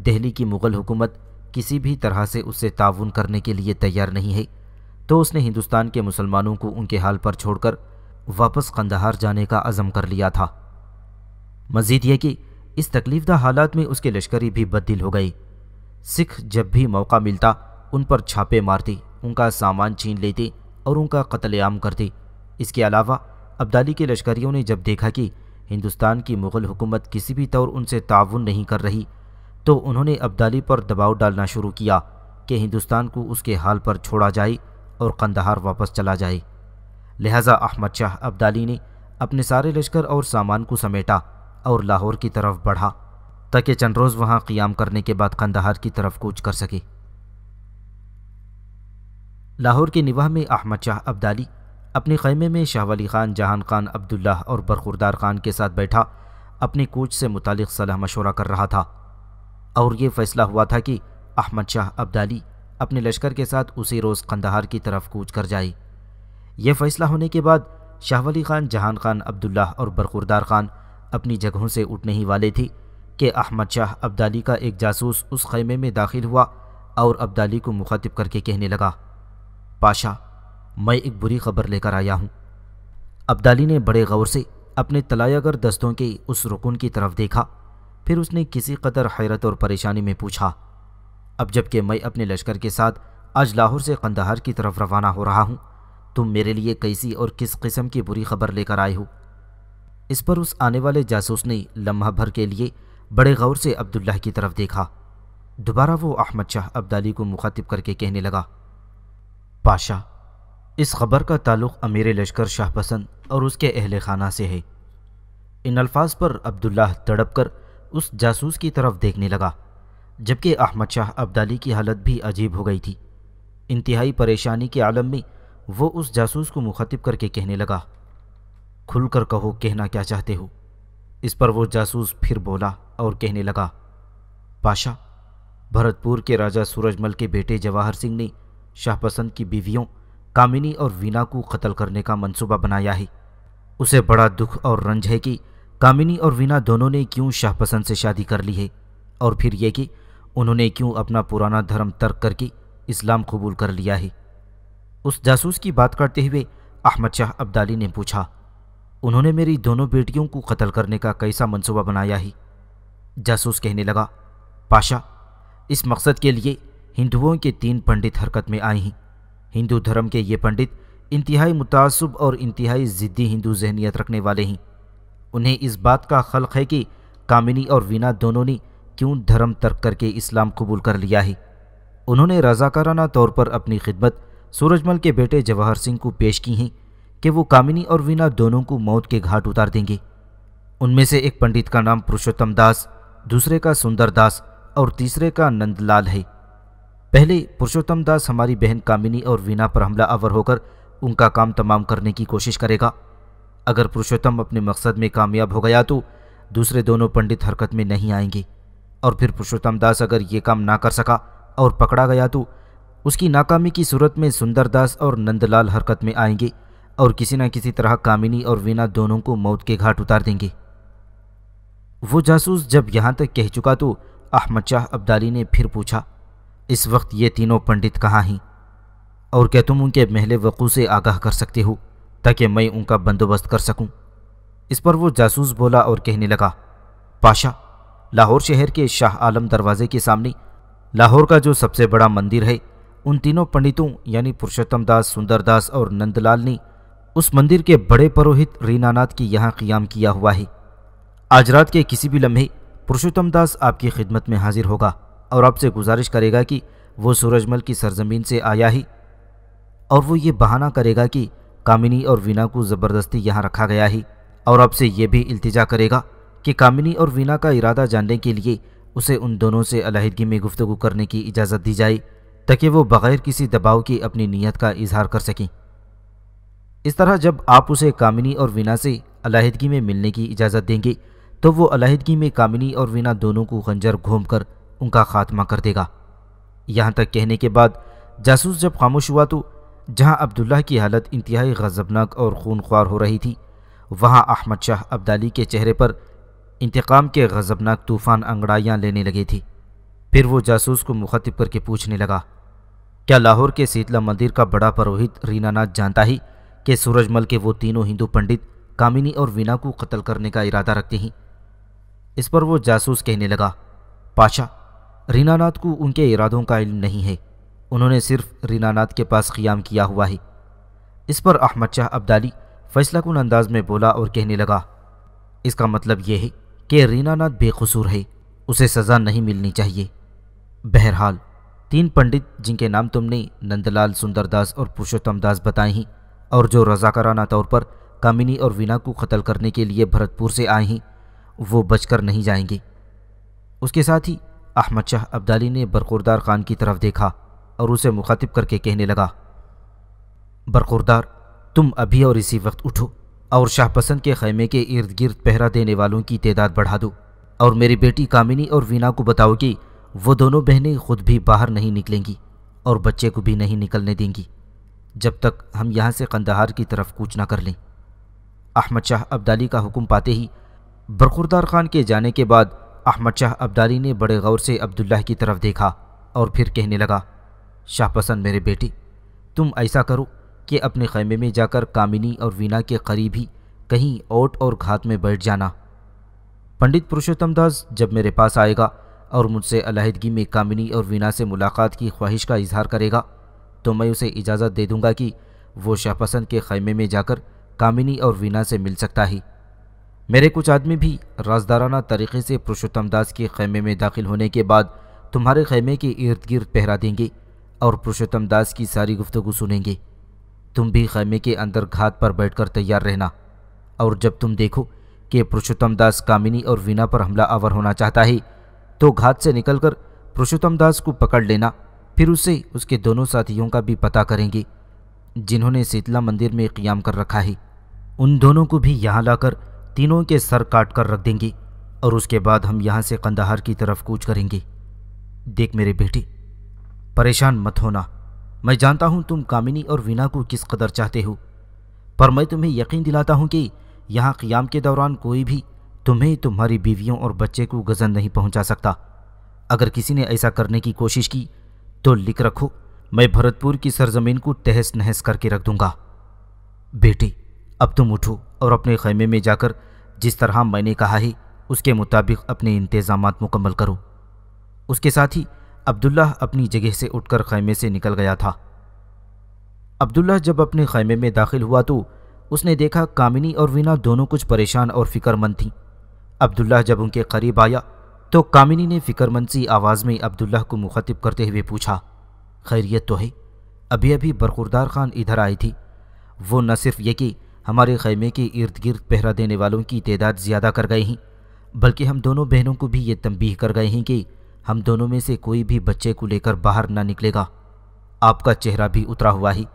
दिल्ली की मुग़ल हुकूमत किसी भी तरह से उससे ताउन करने के लिए तैयार नहीं है तो उसने हिंदुस्तान के मुसलमानों को उनके हाल पर छोड़कर वापस कंदहार जाने का अज़म कर लिया था मजीद यह कि इस तकलीफदा हालात में उसके लश्करी भी बददिल हो गए सिख जब भी मौका मिलता उन पर छापे मारती उनका सामान छीन लेती और उनका कत्लेआम करती इसके अलावा अब्दाली के लश्करियों ने जब देखा कि हिंदुस्तान की मुग़ल हुकूमत किसी भी तौर उनसे ताउन नहीं कर रही तो उन्होंने अब्दाली पर दबाव डालना शुरू किया कि हिंदुस्तान को उसके हाल पर छोड़ा जाए और कंदहार वापस चला जाए लिहाजा अहमद शाह अब्दाली ने अपने सारे लश्कर और सामान को समेटा और लाहौर की तरफ बढ़ा ताकि चंद रोज़ वहाँ क्याम करने के बाद कंदहार की तरफ कूच कर सके लाहौर के निवाह में अहमद शाह अब्दाली अपने खैमे में शाह वली खान जहान खान अब्दुल्ला और बरखुरदार खान के साथ बैठा अपने कोच से मुतल सलाह मशवरा कर रहा था और ये फैसला हुआ था कि अहमद शाह अब्दाली अपने लश्कर के साथ उसी रोज़ कंदहार की तरफ कूच कर जाए यह फैसला होने के बाद शाहवली खान जहान खान अब्दुल्ला और बरखुरदार खान अपनी जगहों से उठने ही वाले थे कि अहमद शाह अब्दाली का एक जासूस उस खैमे में दाखिल हुआ और अब्दाली को मुखातिब करके कहने लगा पाशा मैं एक बुरी खबर लेकर आया हूँ अब्दाली ने बड़े गौर से अपने तलायागर दस्तों के उस रुकन की तरफ देखा फिर उसने किसी कदर हैरत और परेशानी में पूछा अब जबकि मैं अपने लश्कर के साथ आज लाहौर से कंदहार की तरफ रवाना हो रहा हूँ तुम मेरे लिए कैसी और किस किस्म की बुरी खबर लेकर आए हो इस पर उस आने वाले जासूस ने लम्हा भर के लिए बड़े गौर से अब्दुल्ला की तरफ देखा दोबारा वो अहमद शाह अब्दाली को मुखातिब करके कहने लगा पाशा इस खबर का ताल्लुक अमीर लश्कर शाह पसंद और उसके अहल खाना से है इन अल्फाज पर अब्दुल्ला तड़प कर उस जासूस की तरफ देखने लगा जबकि अहमद शाह अब्दाली की हालत भी अजीब हो गई थी इंतहाई परेशानी के आलम में वो उस जासूस को मुखातिब करके कहने लगा खुलकर कहो कहना क्या चाहते हो इस पर वो जासूस फिर बोला और कहने लगा पाशा भरतपुर के राजा सूरजमल के बेटे जवाहर सिंह ने शाहपसंद की बीवियों कामिनी और वीना को कत्ल करने का मंसूबा बनाया है उसे बड़ा दुख और रंज है कि कामिनी और वीना दोनों ने क्यों शाहपसंद से शादी कर ली है और फिर यह कि उन्होंने क्यों अपना पुराना धर्म तर्क करके इस्लाम कबूल कर लिया है उस जासूस की बात करते हुए अहमद शाह अब्दाली ने पूछा उन्होंने मेरी दोनों बेटियों को कत्ल करने का कैसा मंसूबा बनाया है जासूस कहने लगा पाशा इस मकसद के लिए हिंदुओं के तीन पंडित हरकत में आए हैं हिंदू धर्म के ये पंडित इंतहाई मुतासब और इंतहाई ज़िद्दी हिंदू जहनीत रखने वाले हैं उन्हें इस बात का खलक है कि कामिनी और वीना दोनों ने क्यों धर्म तर्क करके इस्लाम कबूल कर लिया है उन्होंने रजाकाराना तौर पर अपनी खिदमत सूरजमल के बेटे जवाहर सिंह को पेश की हैं कि वो कामिनी और वीना दोनों को मौत के घाट उतार देंगे उनमें से एक पंडित का नाम पुरुषोत्तम दास दूसरे का सुंदर दास और तीसरे का नंदलाल है पहले पुरुषोत्तम दास हमारी बहन कामिनी और वीणा पर हमला आवर होकर उनका काम तमाम करने की कोशिश करेगा अगर पुरुषोत्तम अपने मकसद में कामयाब हो गया तो दूसरे दोनों पंडित हरकत में नहीं आएंगे और फिर पुरुषोत्तम दास अगर ये काम ना कर सका और पकड़ा गया तो उसकी नाकामी की सूरत में सुंदर दास और नंदलाल हरकत में आएंगे और किसी न किसी तरह कामिनी और वीणा दोनों को मौत के घाट उतार देंगे वो जासूस जब यहाँ तक कह चुका तो अहमद शाह अब्दाली ने फिर पूछा इस वक्त ये तीनों पंडित कहाँ हैं और क्या तुम उनके महले वक़ू से आगाह कर सकते हो ताकि मैं उनका बंदोबस्त कर सकूं? इस पर वो जासूस बोला और कहने लगा पाशा लाहौर शहर के शाह आलम दरवाजे के सामने लाहौर का जो सबसे बड़ा मंदिर है उन तीनों पंडितों यानी पुरुषोत्तम दास सुंदरदास और नंदलाल ने उस मंदिर के बड़े पुरोहित रीनानाथ के यहाँ क़ियाम किया हुआ है आज रात के किसी भी लम्हे पुरुषोत्तम दास आपकी खिदमत में हाजिर होगा और आपसे गुजारिश करेगा कि वो सूरजमल की सरजमीन से आया ही और वो ये बहाना करेगा कि कामिनी और वीना को ज़बरदस्ती यहाँ रखा गया ही और आपसे ये भी इल्तिजा करेगा कि कामिनी और वीना का इरादा जानने के लिए उसे उन दोनों से अलहदगी में गुफ्तु करने की इजाज़त दी जाए ताकि वो बग़ैर किसी दबाव की अपनी नीयत का इजहार कर सकें इस तरह जब आप उसे कामिनी और वीना से अलहदगी में मिलने की इजाज़त देंगे तो वो अलहदगी में कामिनी और वीना दोनों को खंजर घूम कर उनका खात्मा कर देगा यहाँ तक कहने के बाद जासूस जब खामोश हुआ तो जहाँ अब्दुल्ला की हालत इंतहाई गजबनाक और खून ख्वार हो रही थी वहाँ अहमद शाह अब्दाली के चेहरे पर इंतकाम के गजबनाक तूफ़ान अंगड़ाइयाँ लेने लगी थी फिर वो जासूस को मुखातिब करके पूछने लगा क्या लाहौर के शीतला मंदिर का बड़ा पुरोहित रीनानाथ जानता ही कि सूरजमल के वो तीनों हिंदू पंडित कामिनी और वीना को कत्ल करने का इरादा रखते हैं इस पर वो जासूस कहने लगा पाशा रीनानाथ को उनके इरादों का इल्म नहीं है उन्होंने सिर्फ रीनानाथ के पास क़ियाम किया हुआ है इस पर अहमद शाह अब्दाली फैसला कुन अंदाज में बोला और कहने लगा इसका मतलब यह है कि रीनानाथ बेकसूर है उसे सज़ा नहीं मिलनी चाहिए बहरहाल तीन पंडित जिनके नाम तुमने नंदलाल सुंदरदास और पुरुषोत्तम दास बताए हैं और जो रजाकाराना तौर पर कामिनी और वीना को कत्ल करने के लिए भरतपुर से आए हैं वो बचकर नहीं जाएंगे उसके साथ ही अहमद शाह अब्दाली ने बरकुरदार खान की तरफ देखा और उसे मुखातिब करके कहने लगा बरकुरदार तुम अभी और इसी वक्त उठो और शाहपसंद के खैमे के इर्द गिर्द पहरा देने वालों की तादाद बढ़ा दो और मेरी बेटी कामिनी और वीना को बताओ कि वो दोनों बहनें खुद भी बाहर नहीं निकलेंगी और बच्चे को भी नहीं निकलने देंगी जब तक हम यहाँ से कंदहार की तरफ कूच ना कर लें अहमद शाह अब्दाली का हुक्म पाते ही बरकुरदार खान के जाने के बाद अहमद शाह अब्दाली ने बड़े गौर से अब्दुल्ला की तरफ देखा और फिर कहने लगा पसंद मेरे बेटे तुम ऐसा करो कि अपने खैमे में जाकर कामिनी और वीना के करीब ही कहीं ओट और घात में बैठ जाना पंडित पुरुषोत्तम दास जब मेरे पास आएगा और मुझसे अलीहदगी में कामिनी और वीना से मुलाकात की ख्वाहिश का इजहार करेगा तो मैं उसे इजाज़त दे दूंगा कि वो शाहपसंद के खैमे में जाकर कामिनी और वीना से मिल सकता है मेरे कुछ आदमी भी राजदाराना तरीके से पुरुषोत्तम दास के खेमे में दाखिल होने के बाद तुम्हारे खेमे के इर्द गिर्द पहरा देंगे और पुरुषोत्तम दास की सारी गुफ्तगु सुनेंगे तुम भी खेमे के अंदर घात पर बैठकर तैयार रहना और जब तुम देखो कि पुरुषोत्तम दास कामिनी और वीणा पर हमला आवर होना चाहता है तो घात से निकलकर पुरुषोत्तम दास को पकड़ लेना फिर उसे उसके दोनों साथियों का भी पता करेंगे जिन्होंने शीतला मंदिर में क्याम कर रखा है उन दोनों को भी यहाँ लाकर तीनों के सर काट कर रख देंगी और उसके बाद हम यहां से कंदाहार की तरफ कूच करेंगे देख मेरे बेटी परेशान मत होना मैं जानता हूं तुम कामिनी और वीना को किस कदर चाहते हो पर मैं तुम्हें यकीन दिलाता हूं कि यहां क्याम के दौरान कोई भी तुम्हें तुम्हारी बीवियों और बच्चे को गज़न नहीं पहुंचा सकता अगर किसी ने ऐसा करने की कोशिश की तो लिख रखो मैं भरतपुर की सरजमीन को तहस नहस करके रख दूंगा बेटी अब तुम उठो और अपने खैमे में जाकर जिस तरह मैंने कहा है उसके मुताबिक अपने इंतज़ाम मुकम्मल करो उसके साथ ही अब्दुल्ला अपनी जगह से उठकर खैमे से निकल गया था अब्दुल्ला जब अपने खैमे में दाखिल हुआ तो उसने देखा कामिनी और वीना दोनों कुछ परेशान और फिक्रमंद थीं अब्दुल्ला जब उनके करीब आया तो कामिनी ने फिक्रमंद सी आवाज़ में अब्दुल्ला को मुखातिब करते हुए पूछा खैरियत तो है अभी अभी बरखुरदार खान इधर आई थी वो न सिर्फ ये कि हमारे खैमे के इर्द गिर्द पहरा देने वालों की तादाद ज़्यादा कर गए हैं बल्कि हम दोनों बहनों को भी ये तंबीह कर गए हैं कि हम दोनों में से कोई भी बच्चे को लेकर बाहर ना निकलेगा आपका चेहरा भी उतरा हुआ ही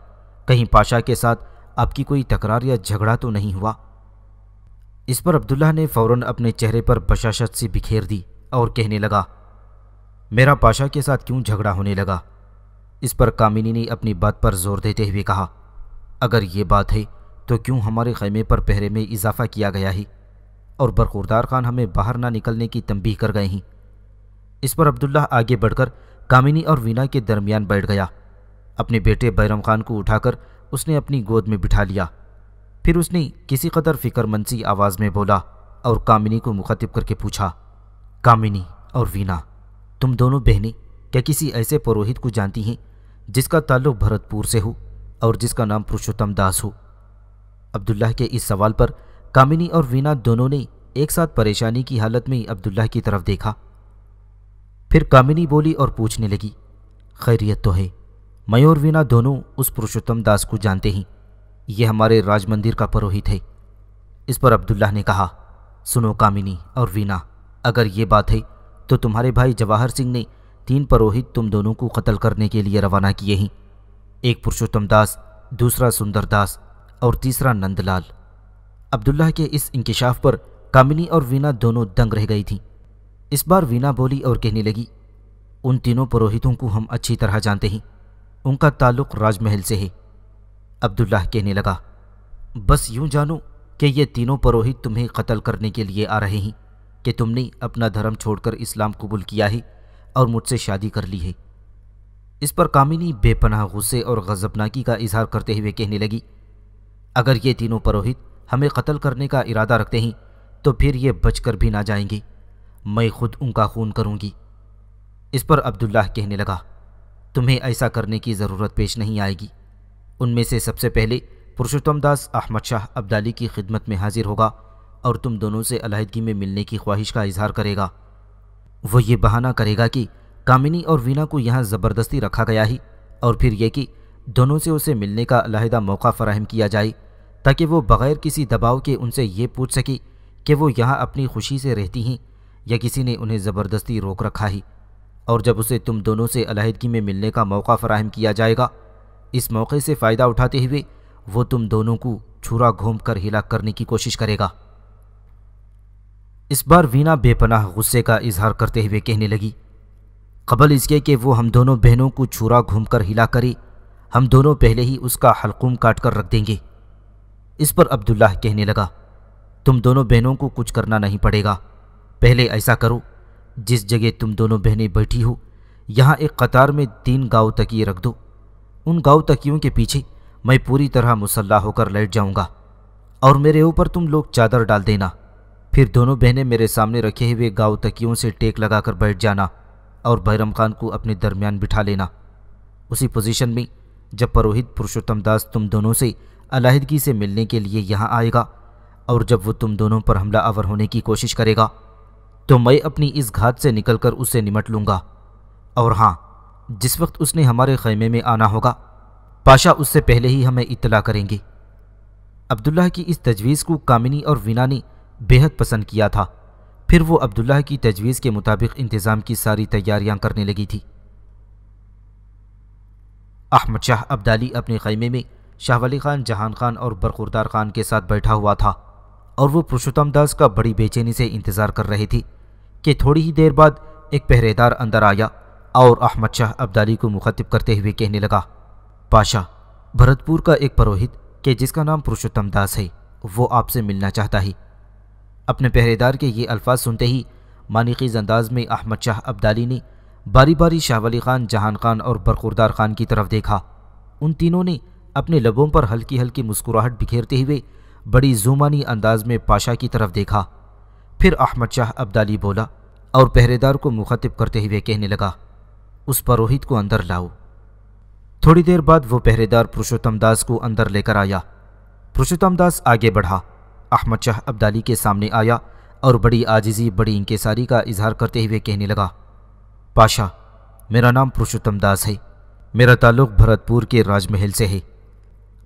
कहीं पाशा के साथ आपकी कोई तकरार या झगड़ा तो नहीं हुआ इस पर अब्दुल्ला ने फौरन अपने चेहरे पर बशाशत सी बिखेर दी और कहने लगा मेरा पाशा के साथ क्यों झगड़ा होने लगा इस पर कामिनी ने अपनी बात पर जोर देते हुए कहा अगर ये बात है तो क्यों हमारे खैमे पर पहरे में इजाफा किया गया ही और बरखुरदार खान हमें बाहर ना निकलने की तंबीह कर गए हैं इस पर अब्दुल्ला आगे बढ़कर कामिनी और वीना के दरमियान बैठ गया अपने बेटे बैरम खान को उठाकर उसने अपनी गोद में बिठा लिया फिर उसने किसी कदर फिक्रमंदी आवाज़ में बोला और कामिनी को मुखातिब करके पूछा कामिनी और वीना तुम दोनों बहनें क्या किसी ऐसे पुरोहित को जानती हैं जिसका ताल्लुक भरतपुर से हो और जिसका नाम पुरुषोत्तम दास हो अब्दुल्ला के इस सवाल पर कामिनी और वीना दोनों ने एक साथ परेशानी की हालत में अब्दुल्ला की तरफ देखा फिर कामिनी बोली और पूछने लगी खैरियत तो है मैं और वीना दोनों उस पुरुषोत्तम दास को जानते हैं यह हमारे राज मंदिर का पुरोहित है इस पर अब्दुल्ला ने कहा सुनो कामिनी और वीना अगर ये बात है तो तुम्हारे भाई जवाहर सिंह ने तीन पुरोहित तुम दोनों को कत्ल करने के लिए रवाना किए हैं एक पुरुषोत्तम दास दूसरा सुंदर दास और तीसरा नंदलाल अब्दुल्ला के इस इंकशाफ पर कामिनी और वीना दोनों दंग रह गई थीं इस बार वीना बोली और कहने लगी उन तीनों पुरोहितों को हम अच्छी तरह जानते हैं उनका ताल्लुक राजमहल से है अब्दुल्ला कहने लगा बस यूं जानो कि ये तीनों पुरोहित तुम्हें कत्ल करने के लिए आ रहे हैं कि तुमने अपना धर्म छोड़कर इस्लाम कबूल किया है और मुझसे शादी कर ली है इस पर कामिनी बेपनाह गुस्से और गजबनाकी का इजहार करते हुए कहने लगी अगर ये तीनों परोहित हमें कत्ल करने का इरादा रखते हैं तो फिर ये बचकर भी ना जाएंगे मैं खुद उनका खून करूंगी इस पर अब्दुल्लाह कहने लगा तुम्हें ऐसा करने की ज़रूरत पेश नहीं आएगी उनमें से सबसे पहले पुरुषोत्तम दास अहमद शाह अब्दाली की खिदमत में हाजिर होगा और तुम दोनों से अलहदगी में मिलने की ख्वाहिश का इजहार करेगा वो ये बहाना करेगा कि कामिनी और वीना को यहाँ ज़बरदस्ती रखा गया ही और फिर यह कि दोनों से उसे मिलने का अलहदा मौका फ़राहम किया जाए ताकि वो बग़ैर किसी दबाव के उनसे ये पूछ सकी कि वो यहाँ अपनी खुशी से रहती हैं या किसी ने उन्हें ज़बरदस्ती रोक रखा ही और जब उसे तुम दोनों से अलहदगी में मिलने का मौका फ़राहम किया जाएगा इस मौके से फ़ायदा उठाते हुए वो तुम दोनों को छुरा घूम कर हिला करने की कोशिश करेगा इस बार वीना बेपनाह गुस्से का इजहार करते हुए कहने लगी कबल इसके कि वो हम दोनों बहनों को छुरा घूम कर हिला करे हम दोनों पहले ही उसका हलकूम काट कर रख देंगे इस पर अब्दुल्लाह कहने लगा तुम दोनों बहनों को कुछ करना नहीं पड़ेगा पहले ऐसा करो जिस जगह तुम दोनों बहनें बैठी हो यहाँ एक कतार में तीन गाँव तकिए रख दो उन गाँव तकियों के पीछे मैं पूरी तरह मुसल्ला होकर लेट जाऊँगा और मेरे ऊपर तुम लोग चादर डाल देना फिर दोनों बहनें मेरे सामने रखे हुए गाँव तकियों से टेक लगाकर बैठ जाना और बैरम खान को अपने दरमियान बिठा लेना उसी पोजीशन में जब परोहित पुरुषोत्तम दास तुम दोनों से अलाहदगी से मिलने के लिए यहाँ आएगा और जब वो तुम दोनों पर हमला आवर होने की कोशिश करेगा तो मैं अपनी इस घात से निकलकर उसे निमट लूँगा और हाँ जिस वक्त उसने हमारे खैमे में आना होगा पाशा उससे पहले ही हमें इतला करेंगे अब्दुल्ला की इस तजवीज़ को कामिनी और वीना ने बेहद पसंद किया था फिर वो अब्दुल्ला की तजवीज़ के मुताबिक इंतज़ाम की सारी तैयारियां करने लगी थी अहमद शाह अब्दाली अपने खैमे में शाहवली खान जहान खान और बरखुरदार खान के साथ बैठा हुआ था और वो पुरुषोत्तम दास का बड़ी बेचैनी से इंतज़ार कर रही थी कि थोड़ी ही देर बाद एक पहरेदार अंदर आया और अहमद शाह अब्दाली को मुखातिब करते हुए कहने लगा पाशा भरतपुर का एक परोहित के जिसका नाम पुरुषोत्तम दास है वो आपसे मिलना चाहता है अपने पहरेदार के ये अल्फाज सुनते ही मानिकीज अंदाज में अहमद शाह अब्दाली ने बारी बारी शाहवली खान जहान खान और बरखुरदार खान की तरफ देखा उन तीनों ने अपने लबों पर हल्की हल्की मुस्कुराहट बिखेरते हुए बड़ी जुमानी अंदाज में पाशा की तरफ देखा फिर अहमद शाह अब्दाली बोला और पहरेदार को मुखातिब करते हुए कहने लगा उस परोहित को अंदर लाओ थोड़ी देर बाद वो पहरेदार पुरुषोत्तम दास को अंदर लेकर आया पुरुषोत्तम दास आगे बढ़ा अहमद शाह अब्दाली के सामने आया और बड़ी आजिज़ी बड़ी इंकेसारी का इजहार करते हुए कहने लगा पाशा मेरा नाम पुरुषोत्तम दास है मेरा ताल्लुक भरतपुर के राजमहल से है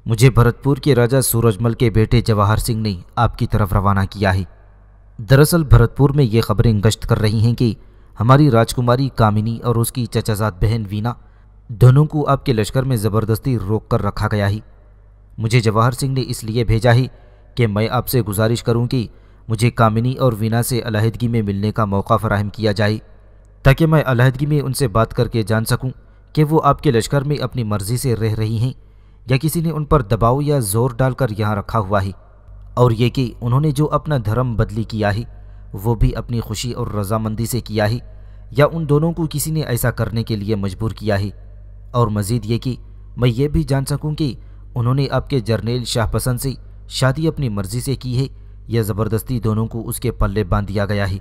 मुझे भरतपुर के राजा सूरजमल के बेटे जवाहर सिंह ने आपकी तरफ रवाना किया है दरअसल भरतपुर में ये खबरें गश्त कर रही हैं कि हमारी राजकुमारी कामिनी और उसकी चचाजात बहन वीना दोनों को आपके लश्कर में ज़बरदस्ती रोक कर रखा गया है मुझे जवाहर सिंह ने इसलिए भेजा है कि मैं आपसे गुजारिश करूं कि मुझे कामिनी और वीना से अलहदगी में मिलने का मौका फराहम किया जाए ताकि मैं अलहदगी में उनसे बात करके जान सकूं कि वो आपके लश्कर में अपनी मर्ज़ी से रह रही हैं या किसी ने उन पर दबाव या जोर डालकर यहाँ रखा हुआ है और ये कि उन्होंने जो अपना धर्म बदली किया है वो भी अपनी खुशी और रजामंदी से किया है या उन दोनों को किसी ने ऐसा करने के लिए मजबूर किया है और मज़ीद ये कि मैं ये भी जान सकूँ कि उन्होंने आपके जर्नेल शाहपसंद से शादी अपनी मर्ज़ी से की है या ज़बरदस्ती दोनों को उसके पल्ले बांध दिया गया है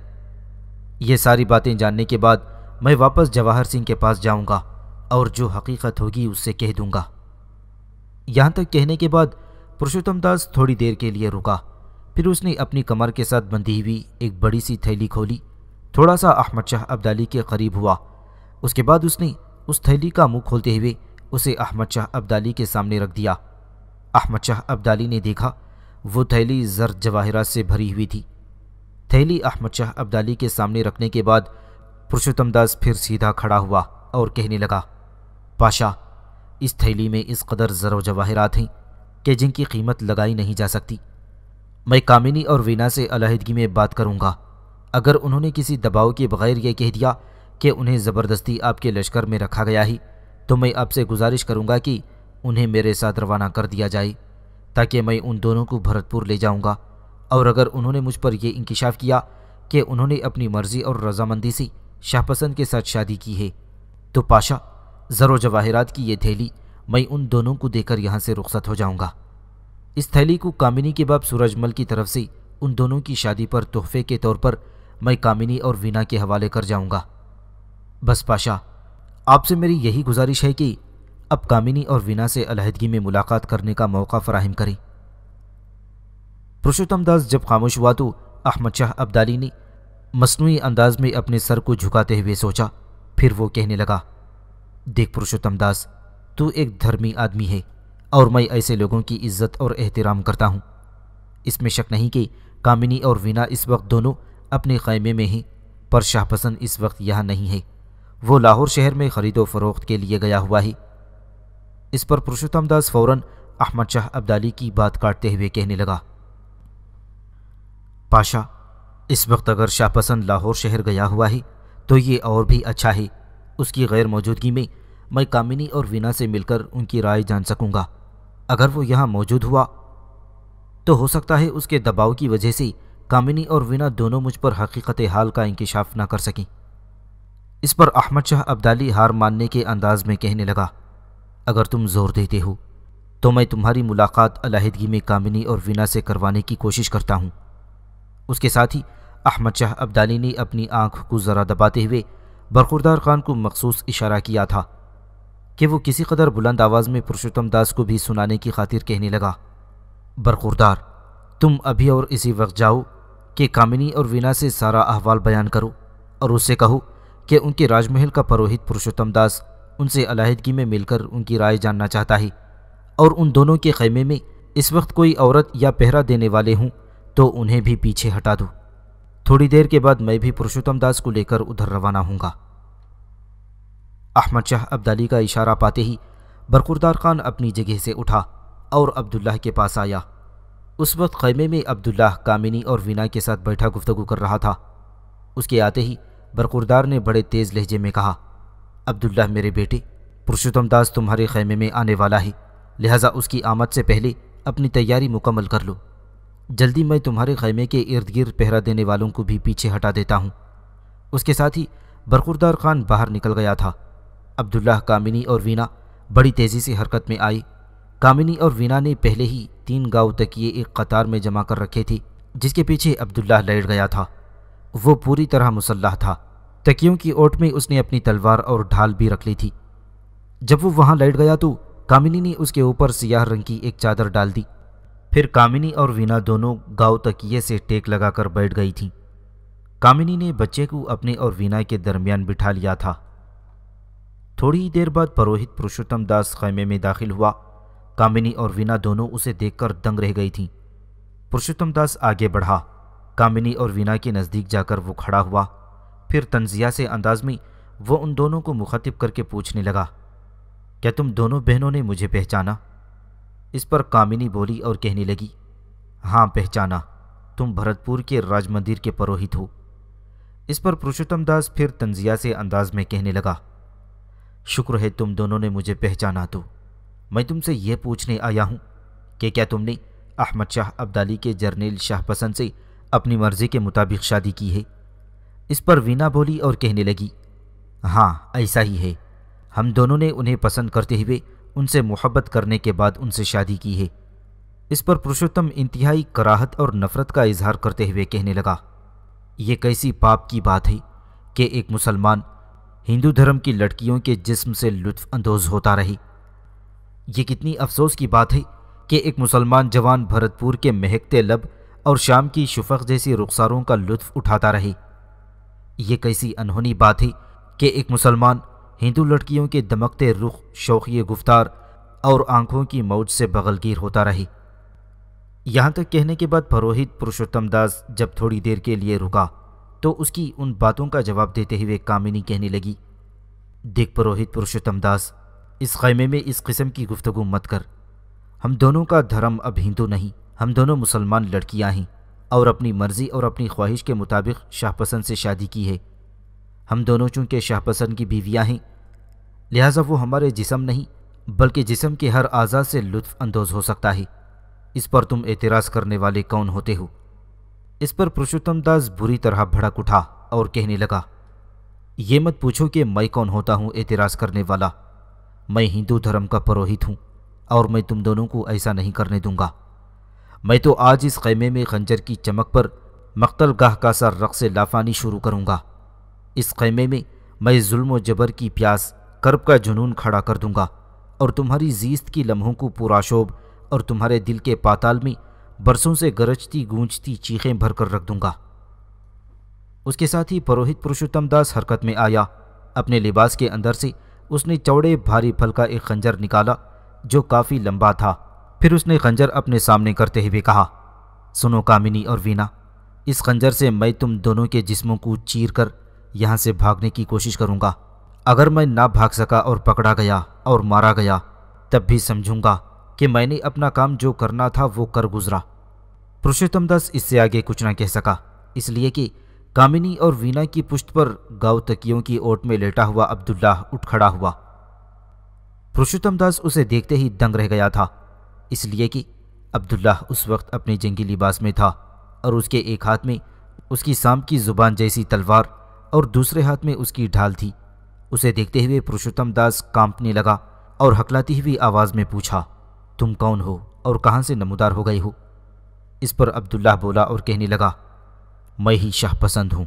ये सारी बातें जानने के बाद मैं वापस जवाहर सिंह के पास जाऊंगा और जो हकीकत होगी उससे कह दूंगा यहाँ तक कहने के बाद पुरुषोत्तम दास थोड़ी देर के लिए रुका फिर उसने अपनी कमर के साथ बंधी हुई एक बड़ी सी थैली खोली थोड़ा सा अहमद शाह अब्दाली के करीब हुआ उसके बाद उसने उस थैली का मुंह खोलते हुए उसे अहमद शाह अब्दाली के सामने रख दिया अहमद शाह अब्दाली ने देखा वो थैली जर जवाहरात से भरी हुई थी थैली अहमद शाह अब्दाली के सामने रखने के बाद पुरुषोत्तम दास फिर सीधा खड़ा हुआ और कहने लगा पाशा इस थैली में इस कदर जरो जवाहरात हैं कि जिनकी कीमत लगाई नहीं जा सकती मैं कामिनी और वीना से अलहदगी में बात करूंगा अगर उन्होंने किसी दबाव के बगैर यह कह दिया कि उन्हें ज़बरदस्ती आपके लश्कर में रखा गया ही तो मैं आपसे गुजारिश करूंगा कि उन्हें मेरे साथ रवाना कर दिया जाए ताकि मैं उन दोनों को भरतपुर ले जाऊंगा और अगर उन्होंने मुझ पर यह इंकशाफ किया कि उन्होंने अपनी मर्जी और रजामंदी से शाहपसंद के साथ शादी की है तो पाशा ज़रो जवाहरात की यह थैली मैं उन दोनों को देकर यहाँ से रुखसत हो जाऊँगा इस थैली को कामिनी के बाप सूरजमल की तरफ से उन दोनों की शादी पर तोहफे के तौर पर मैं कामिनी और वीना के हवाले कर जाऊँगा बस पाशा आपसे मेरी यही गुजारिश है कि अब कामिनी और वीना से अलहदगी में मुलाकात करने का मौका फराहम करें पुरुषोत्तम दास जब खामोश हुआ तो अहमद शाह अब्दाली ने मसनू अंदाज में अपने सर को झुकाते हुए सोचा फिर वो कहने लगा देख पुरुषोत्तम दास तू एक धर्मी आदमी है और मैं ऐसे लोगों की इज्जत और एहतराम करता हूँ इसमें शक नहीं कि कामिनी और वीना इस वक्त दोनों अपने खैमे में हैं पर शाहपसंद इस वक्त यहाँ नहीं है वो लाहौर शहर में ख़रीदो फरोख्त के लिए गया हुआ है इस पर पुरुषोत्तम दास फ़ौर अहमद शाह अब्दाली की बात काटते हुए कहने लगा पाशा इस वक्त अगर शाहपसंद लाहौर शहर गया हुआ है तो ये और भी अच्छा है उसकी गैर मौजूदगी में मैं कामिनी और वीना से मिलकर उनकी राय जान सकूंगा अगर वो यहाँ मौजूद हुआ तो हो सकता है उसके दबाव की वजह से कामिनी और वीना दोनों मुझ पर हकीकत हाल का इंकशाफ ना कर सकें इस पर अहमद शाह अब्दाली हार मानने के अंदाज में कहने लगा अगर तुम जोर देते हो तो मैं तुम्हारी मुलाकात अलहदगी में कामिनी और वीना से करवाने की कोशिश करता हूँ उसके साथ ही अहमद शाह अब्दाली ने अपनी आंख को ज़रा दबाते हुए बरखुरदार खान को मखसूस इशारा किया था कि वो किसी कदर बुलंद आवाज़ में पुरुषोत्तम दास को भी सुनाने की खातिर कहने लगा बरखुरदार तुम अभी और इसी वक्त जाओ कि कामिनी और वीना से सारा अहवाल बयान करो और उससे कहो कि उनके राजमहल का परोहित पुरुषोत्तम दास उनसे अलाहदगी में मिलकर उनकी राय जानना चाहता है और उन दोनों के खैमे में इस वक्त कोई औरत या पहरा देने वाले हों तो उन्हें भी पीछे हटा दो थोड़ी देर के बाद मैं भी पुरुषोत्तम दास को लेकर उधर रवाना होऊंगा अहमद शाह अब्दाली का इशारा पाते ही बरकुरदार खान अपनी जगह से उठा और अब्दुल्लाह के पास आया उस वक्त खैमे में अब्दुल्लाह कामिनी और वीना के साथ बैठा गुफ्तगु कर रहा था उसके आते ही बरकुरदार ने बड़े तेज़ लहजे में कहा अब्दुल्लाह मेरे बेटे पुरुषोत्तम दास तुम्हारे खैमे में आने वाला है लिहाजा उसकी आमद से पहले अपनी तैयारी मुकम्मल कर लो जल्दी मैं तुम्हारे खैमे के इर्द गिर्द पहरा देने वालों को भी पीछे हटा देता हूँ उसके साथ ही बरकुरदार खान बाहर निकल गया था अब्दुल्लाह कामिनी और वीना बड़ी तेज़ी से हरकत में आई कामिनी और वीना ने पहले ही तीन गांव तकिए एक कतार में जमा कर रखे थे जिसके पीछे अब्दुल्लाह लेट गया था वो पूरी तरह मुसल्ला था तकियों की ओट में उसने अपनी तलवार और ढाल भी रख ली थी जब वो वहाँ लेट गया तो कामिनी ने उसके ऊपर सियाह रंग की एक चादर डाल दी फिर कामिनी और वीना दोनों गाँव तकिए से टेक लगाकर बैठ गई थीं कामिनी ने बच्चे को अपने और वीना के दरमियान बिठा लिया था थोड़ी ही देर बाद परोहित पुरुषोत्तम दास खैमे में दाखिल हुआ कामिनी और वीना दोनों उसे देखकर दंग रह गई थीं पुरुषोत्तम दास आगे बढ़ा कामिनी और वीना के नज़दीक जाकर वो खड़ा हुआ फिर तंजिया से अंदाज में वो उन दोनों को मुखातिब करके पूछने लगा क्या तुम दोनों बहनों ने मुझे पहचाना इस पर कामिनी बोली और कहने लगी हाँ पहचाना तुम भरतपुर के राज मंदिर के परोहित हो इस पर पुरुषोत्तम दास फिर तंजिया से अंदाज में कहने लगा शुक्र है तुम दोनों ने मुझे पहचाना तो मैं तुमसे यह पूछने आया हूँ कि क्या तुमने अहमद शाह अब्दाली के जर्नेल शाह पसंद से अपनी मर्ज़ी के मुताबिक शादी की है इस पर वीना बोली और कहने लगी हाँ ऐसा ही है हम दोनों ने उन्हें पसंद करते हुए उनसे मोहब्बत करने के बाद उनसे शादी की है इस पर पुरुषोत्तम इंतहाई कराहत और नफरत का इजहार करते हुए कहने लगा यह कैसी पाप की बात है कि एक मुसलमान हिंदू धर्म की लड़कियों के जिस्म से लुत्फानंदोज होता रहे ये कितनी अफसोस की बात है कि एक मुसलमान जवान भरतपुर के महकते लब और शाम की शफक जैसी रुखसारों का लुत्फ उठाता रहे ये कैसी अनहोनी बात है कि एक मुसलमान हिंदू लड़कियों के दमकते रुख शौकी गुफ्तार और आंखों की मौज से बगलगीर होता रही यहाँ तक कहने के बाद परोहित पुरुषोत्तम दास जब थोड़ी देर के लिए रुका तो उसकी उन बातों का जवाब देते हुए कामिनी कहने लगी देख परोहित पुरुषोत्तम दास इस खैमे में इस किस्म की गुफ्तगु मत कर हम दोनों का धर्म अब हिंदू नहीं हम दोनों मुसलमान लड़कियाँ हैं और अपनी मर्ज़ी और अपनी ख्वाहिश के मुताबिक शाहपसंद से शादी की है हम दोनों चूँकि शाहपसंद की बीवियाँ हैं लिहाजा वो हमारे जिसम नहीं बल्कि जिसम के हर आज़ा से लुत्फानंदोज हो सकता है इस पर तुम एतराज़ करने वाले कौन होते हो इस पर पुरुषोत्तम दास बुरी तरह भड़क उठा और कहने लगा ये मत पूछो कि मैं कौन होता हूँ एतराज़ करने वाला मैं हिंदू धर्म का पुरोहित हूँ और मैं तुम दोनों को ऐसा नहीं करने दूंगा मैं तो आज इस खैमे में खंजर की चमक पर गाह का सा रक्स लाफानी शुरू करूंगा इस ख़ैमे में मैं जुल्म जबर की प्यास कर्ब का जुनून खड़ा कर दूंगा और तुम्हारी जीस्त की लम्हों को पूरा शोभ और तुम्हारे दिल के पाताल में बरसों से गरजती गूंजती चीखें भर कर रख दूंगा उसके साथ ही परोहित पुरुषोत्तम दास हरकत में आया अपने लिबास के अंदर से उसने चौड़े भारी फल का एक खंजर निकाला जो काफ़ी लंबा था फिर उसने खंजर अपने सामने करते हुए कहा सुनो कामिनी और वीना इस खंजर से मैं तुम दोनों के जिस्मों को चीर कर यहाँ से भागने की कोशिश करूँगा अगर मैं ना भाग सका और पकड़ा गया और मारा गया तब भी समझूंगा कि मैंने अपना काम जो करना था वो कर गुजरा पुरुषोत्तम दास इससे आगे कुछ ना कह सका इसलिए कि कामिनी और वीना की पुष्ट पर गांव तकियों की ओट में लेटा हुआ अब्दुल्ला उठ खड़ा हुआ पुरुषोत्तम दास उसे देखते ही दंग रह गया था इसलिए कि अब्दुल्ला उस वक्त अपने जंगी लिबास में था और उसके एक हाथ में उसकी सांप की जुबान जैसी तलवार और दूसरे हाथ में उसकी ढाल थी उसे देखते हुए पुरुषोत्तम दास कांपने लगा और हकलाती हुई आवाज़ में पूछा तुम कौन हो और कहाँ से नमूदार हो गए हो इस पर अब्दुल्लाह बोला और कहने लगा मैं ही शाह पसंद हूं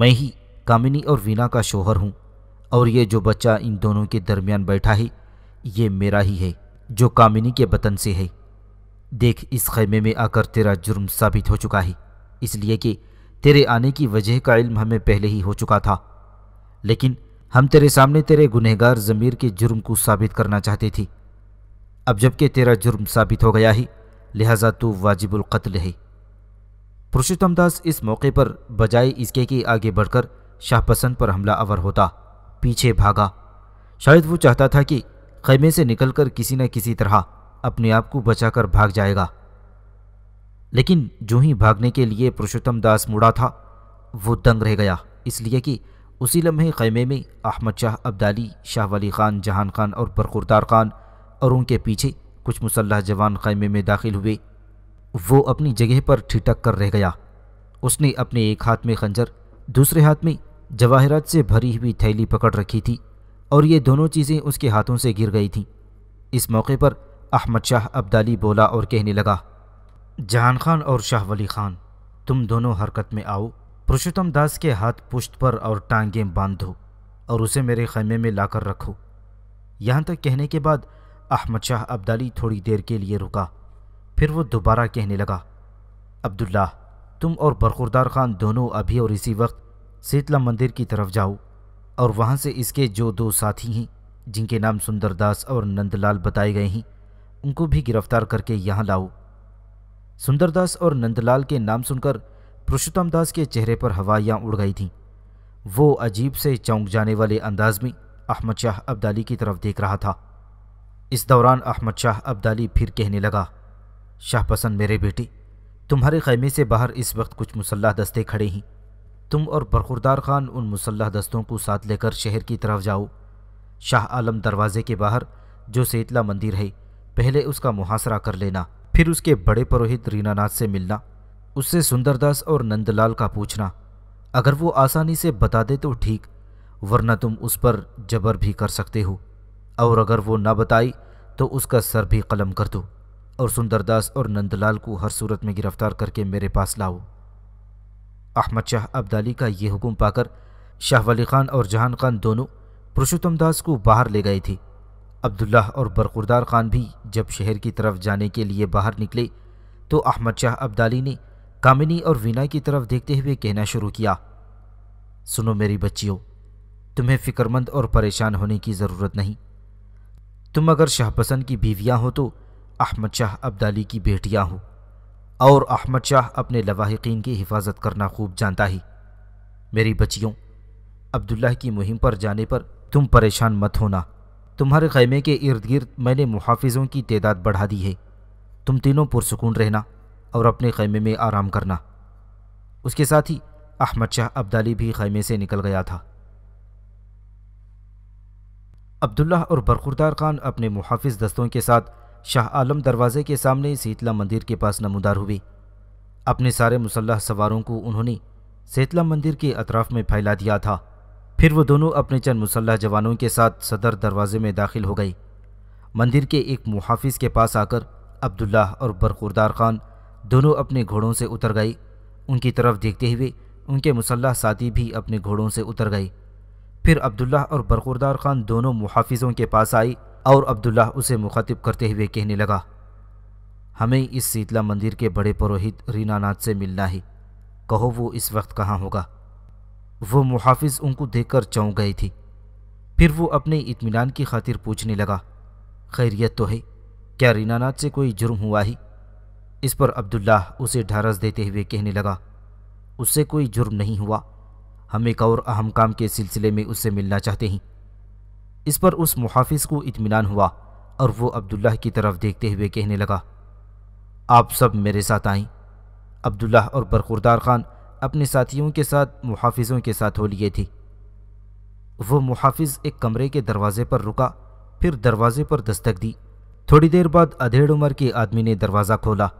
मैं ही कामिनी और वीणा का शोहर हूं और ये जो बच्चा इन दोनों के दरमियान बैठा है ये मेरा ही है जो कामिनी के बतन से है देख इस खैमे में आकर तेरा जुर्म साबित हो चुका है इसलिए कि तेरे आने की वजह का इल्म हमें पहले ही हो चुका था लेकिन हम तेरे सामने तेरे गुनहगार ज़मीर के जुर्म को साबित करना चाहते थे अब जबकि तेरा जुर्म साबित हो गया ही लिहाजा तू वाजिबुल कत्ल है पुरुषोत्तम दास इस मौके पर बजाय इसके कि आगे बढ़कर शाहपसंद पर हमला अवर होता पीछे भागा शायद वो चाहता था कि खैमे से निकलकर किसी न किसी तरह अपने आप को बचाकर भाग जाएगा लेकिन जो ही भागने के लिए पुरुषोत्तम दास मुड़ा था वो दंग रह गया इसलिए कि उसी लम्हे खैमे में अहमद शाह अब्दाली शाह वली खान जहान खान और बरखुरदार खान और उनके पीछे कुछ मुसल्ह जवान खैमे में दाखिल हुए वो अपनी जगह पर ठिटक कर रह गया उसने अपने एक हाथ में खंजर दूसरे हाथ में जवाहरात से भरी हुई थैली पकड़ रखी थी और ये दोनों चीज़ें उसके हाथों से गिर गई थीं इस मौके पर अहमद शाह अब्दाली बोला और कहने लगा जहान खान और शाह वली खान तुम दोनों हरकत में आओ पुरुषोत्तम दास के हाथ पुश्त पर और टांगें बांधो और उसे मेरे खैमे में लाकर रखो यहाँ तक कहने के बाद अहमद शाह अब्दाली थोड़ी देर के लिए रुका फिर वो दोबारा कहने लगा अब्दुल्ला तुम और बरखुरदार खान दोनों अभी और इसी वक्त शीतला मंदिर की तरफ जाओ और वहाँ से इसके जो दो साथी हैं जिनके नाम सुंदरदास और नंदलाल बताए गए हैं उनको भी गिरफ्तार करके यहाँ लाओ सुंदरदास और नंदलाल के नाम सुनकर पुरुषोत्तम दास के चेहरे पर हवाइयाँ उड़ गई थीं वो अजीब से चौंक जाने वाले अंदाज में अहमद शाह अब्दाली की तरफ देख रहा था इस दौरान अहमद शाह अब्दाली फिर कहने लगा शाह पसंद मेरे बेटे तुम्हारे खैमे से बाहर इस वक्त कुछ मुसल्ह दस्ते खड़े हैं तुम और बरखुरदार खान उन मुसल्ह दस्तों को साथ लेकर शहर की तरफ जाओ शाह आलम दरवाजे के बाहर जो सेतला मंदिर है पहले उसका मुहासरा कर लेना फिर उसके बड़े पुरोहित रीनानाथ से मिलना उससे सुंदरदास और नंदलाल का पूछना अगर वो आसानी से बता दे तो ठीक वरना तुम उस पर जबर भी कर सकते हो और अगर वो ना बताई तो उसका सर भी कलम कर दो और सुंदरदास और नंदलाल को हर सूरत में गिरफ्तार करके मेरे पास लाओ अहमद शाह अब्दाली का ये हुक्म पाकर शाह वली खान और जहान खान दोनों पुरुषोत्तम दास को बाहर ले गए थी अब्दुल्ला और बरकुरदार खान भी जब शहर की तरफ जाने के लिए बाहर निकले तो अहमद शाह अब्दाली ने कामिनी और वीना की तरफ देखते हुए कहना शुरू किया सुनो मेरी बच्चियों तुम्हें फ़िक्रमंद और परेशान होने की ज़रूरत नहीं तुम अगर शाहपसंद की बीवियाँ हो तो अहमद शाह अब्दाली की बेटियाँ हो और अहमद शाह अपने लवाहिकीन की हिफाजत करना खूब जानता ही मेरी बच्चियों अब्दुल्ला की मुहिम पर जाने पर तुम परेशान मत होना तुम्हारे खैमे के इर्द गिर्द मैंने मुहाफिजों की तैदाद बढ़ा दी है तुम तीनों पुरसकून रहना और अपने खैमे में आराम करना उसके साथ ही अहमद शाह अब्दाली भी खैमे से निकल गया था अब्दुल्ला और बरखुरदार खान अपने मुहाफ़ दस्तों के साथ शाह आलम दरवाज़े के सामने सीतला मंदिर के पास नमदार हुए अपने सारे मुसल्ह सवारों को उन्होंने सेतला मंदिर के अतराफ़ में फैला दिया था फिर वो दोनों अपने चंद मुसल्ह जवानों के साथ सदर दरवाजे में दाखिल हो गई मंदिर के एक मुहाफिज के पास आकर अब्दुल्लाह और बरखुरदार खान दोनों अपने घोड़ों से उतर गई उनकी तरफ देखते हुए उनके मुसल्ह साथी भी अपने घोड़ों से उतर गए फिर अब्दुल्लाह और बरखुरदार खान दोनों मुहाफिजों के पास आई और अब्दुल्लाह उसे मुखातिब करते हुए कहने लगा हमें इस शीतला मंदिर के बड़े पुरोहित रीनानाथ से मिलना है कहो वो इस वक्त कहाँ होगा वो मुहाफिज उनको देखकर चौंक गई थी फिर वो अपने इत्मीनान की खातिर पूछने लगा खैरियत तो है क्या रीनानाथ से कोई जुर्म हुआ ही इस पर अब्दुल्लाह उसे ढारस देते हुए कहने लगा उससे कोई जुर्म नहीं हुआ हम एक और अहम काम के सिलसिले में उससे मिलना चाहते हैं इस पर उस मुहाफिज को इत्मीनान हुआ और वो अब्दुल्लाह की तरफ देखते हुए कहने लगा आप सब मेरे साथ आएं अब्दुल्लाह और बरखुरदार खान अपने साथियों के साथ मुहाफिजों के साथ हो लिए थी वो मुहाफिज एक कमरे के दरवाजे पर रुका फिर दरवाजे पर दस्तक दी थोड़ी देर बाद अधेड़ उम्र के आदमी ने दरवाज़ा खोला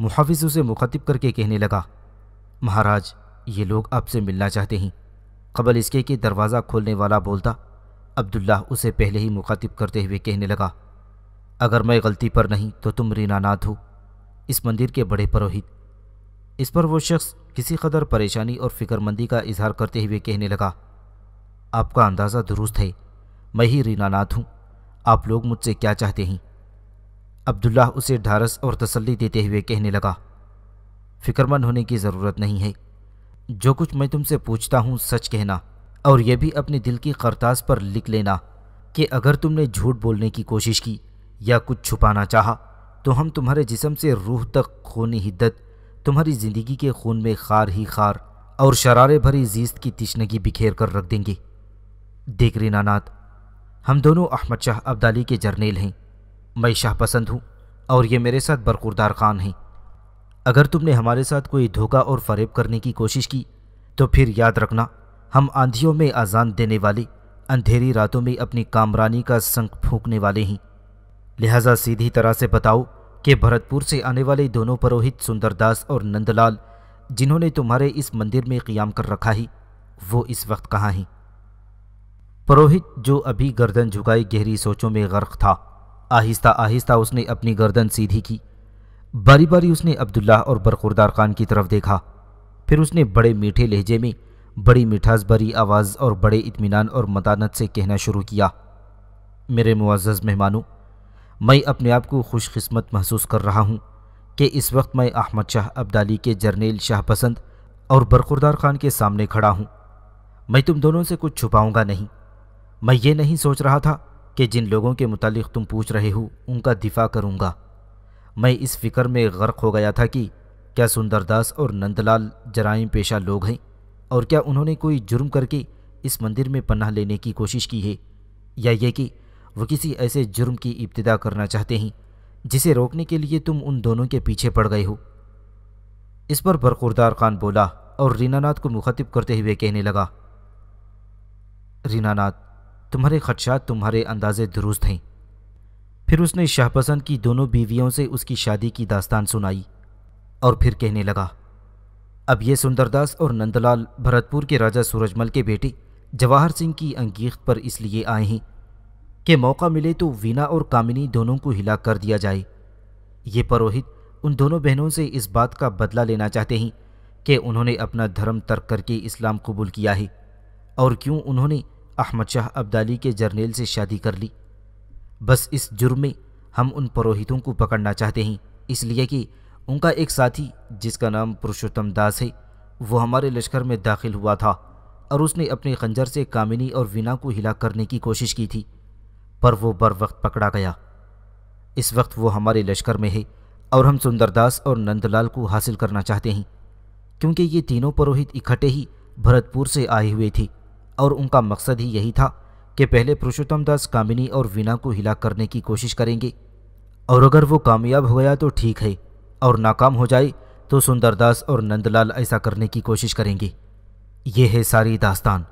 मुहाफिज उसे मुखातिब करके कहने लगा महाराज ये लोग आपसे मिलना चाहते हैं कबल इसके कि दरवाज़ा खोलने वाला बोलता अब्दुल्ला उसे पहले ही मुखातिब करते हुए कहने लगा अगर मैं गलती पर नहीं तो तुम रीनानाथ हो इस मंदिर के बड़े परोहित इस पर वो शख्स किसी कदर परेशानी और फिक्रमंदी का इजहार करते हुए कहने लगा आपका अंदाज़ा दुरुस्त है मैं ही रीनानाथ हूँ आप लोग मुझसे क्या चाहते हैं अब्दुल्ला उसे ढारस और तसल्ली देते हुए कहने लगा फिक्रमंद होने की ज़रूरत नहीं है जो कुछ मैं तुमसे पूछता हूँ सच कहना और यह भी अपने दिल की करताज पर लिख लेना कि अगर तुमने झूठ बोलने की कोशिश की या कुछ छुपाना चाहा तो हम तुम्हारे जिसम से रूह तक खूनी हिद्दत तुम्हारी ज़िंदगी के खून में खार ही खार और शरारे भरी जीस्त की तिश्नगी बिखेर कर रख देंगे देख नानाथ हम दोनों अहमद शाह अब्दाली के जर्नेल हैं मैं शाह पसंद हूँ और ये मेरे साथ बरकुरदार खान हैं अगर तुमने हमारे साथ कोई धोखा और फरेब करने की कोशिश की तो फिर याद रखना हम आंधियों में आज़ान देने वाले अंधेरी रातों में अपनी कामरानी का संक फूकने वाले हैं लिहाजा सीधी तरह से बताओ कि भरतपुर से आने वाले दोनों परोहित सुंदरदास और नंदलाल जिन्होंने तुम्हारे इस मंदिर में क्याम कर रखा ही वो इस वक्त कहाँ हैं परोहित जो अभी गर्दन झुकाई गहरी सोचों में गर्क था आहिस्ता आहिस्ता उसने अपनी गर्दन सीधी की बारी बारी उसने अब्दुल्ला और बरखुरदार खान की तरफ देखा फिर उसने बड़े मीठे लहजे में बड़ी मिठास भरी आवाज़ और बड़े इतमान और मदानत से कहना शुरू किया मेरे मुआज़ मेहमानों मैं अपने आप को खुशकस्मत महसूस कर रहा हूँ कि इस वक्त मैं अहमद शाह अब्दाली के जर्नेल शाह पसंद और बरखुरदार खान के सामने खड़ा हूँ मैं तुम दोनों से कुछ छुपाऊँगा नहीं मैं ये नहीं सोच रहा था कि जिन लोगों के मुतालिक तुम पूछ रहे हो उनका दिफा करूँगा मैं इस फिक्र में गर्क हो गया था कि क्या सुंदरदास और नंदलाल जराइम पेशा लोग हैं और क्या उन्होंने कोई जुर्म करके इस मंदिर में पन्ना लेने की कोशिश की है या ये कि वो किसी ऐसे जुर्म की इब्तदा करना चाहते हैं जिसे रोकने के लिए तुम उन दोनों के पीछे पड़ गए हो इस पर बरखुरदार खान बोला और रीनानाथ को मुखातिब करते हुए कहने लगा रीनानाथ तुम्हारे खदशात तुम्हारे अंदाजे दुरुस्त हैं फिर उसने शाहपसंद की दोनों बीवियों से उसकी शादी की दास्तान सुनाई और फिर कहने लगा अब ये सुंदरदास और नंदलाल भरतपुर के राजा सूरजमल के बेटे जवाहर सिंह की अंगीख पर इसलिए आए हैं कि मौका मिले तो वीना और कामिनी दोनों को हिला कर दिया जाए ये परोहित उन दोनों बहनों से इस बात का बदला लेना चाहते हैं कि उन्होंने अपना धर्म तर्क करके इस्लाम कबूल किया है और क्यों उन्होंने अहमद शाह अब्दाली के जर्नेल से शादी कर ली बस इस जुर्म में हम उन परोहितों को पकड़ना चाहते हैं इसलिए कि उनका एक साथी जिसका नाम पुरुषोत्तम दास है वो हमारे लश्कर में दाखिल हुआ था और उसने अपने खंजर से कामिनी और वीना को हिला करने की कोशिश की थी पर वो बर वक्त पकड़ा गया इस वक्त वो हमारे लश्कर में है और हम सुंदरदास और नंदलाल को हासिल करना चाहते हैं क्योंकि ये तीनों पुरोहित इकट्ठे ही भरतपुर से आए हुए थे और उनका मकसद ही यही था कि पहले पुरुषोत्तम दास कामिनी और वीणा को हिला करने की कोशिश करेंगे और अगर वो कामयाब हो गया तो ठीक है और नाकाम हो जाए तो सुंदरदास और नंदलाल ऐसा करने की कोशिश करेंगे ये है सारी दास्तान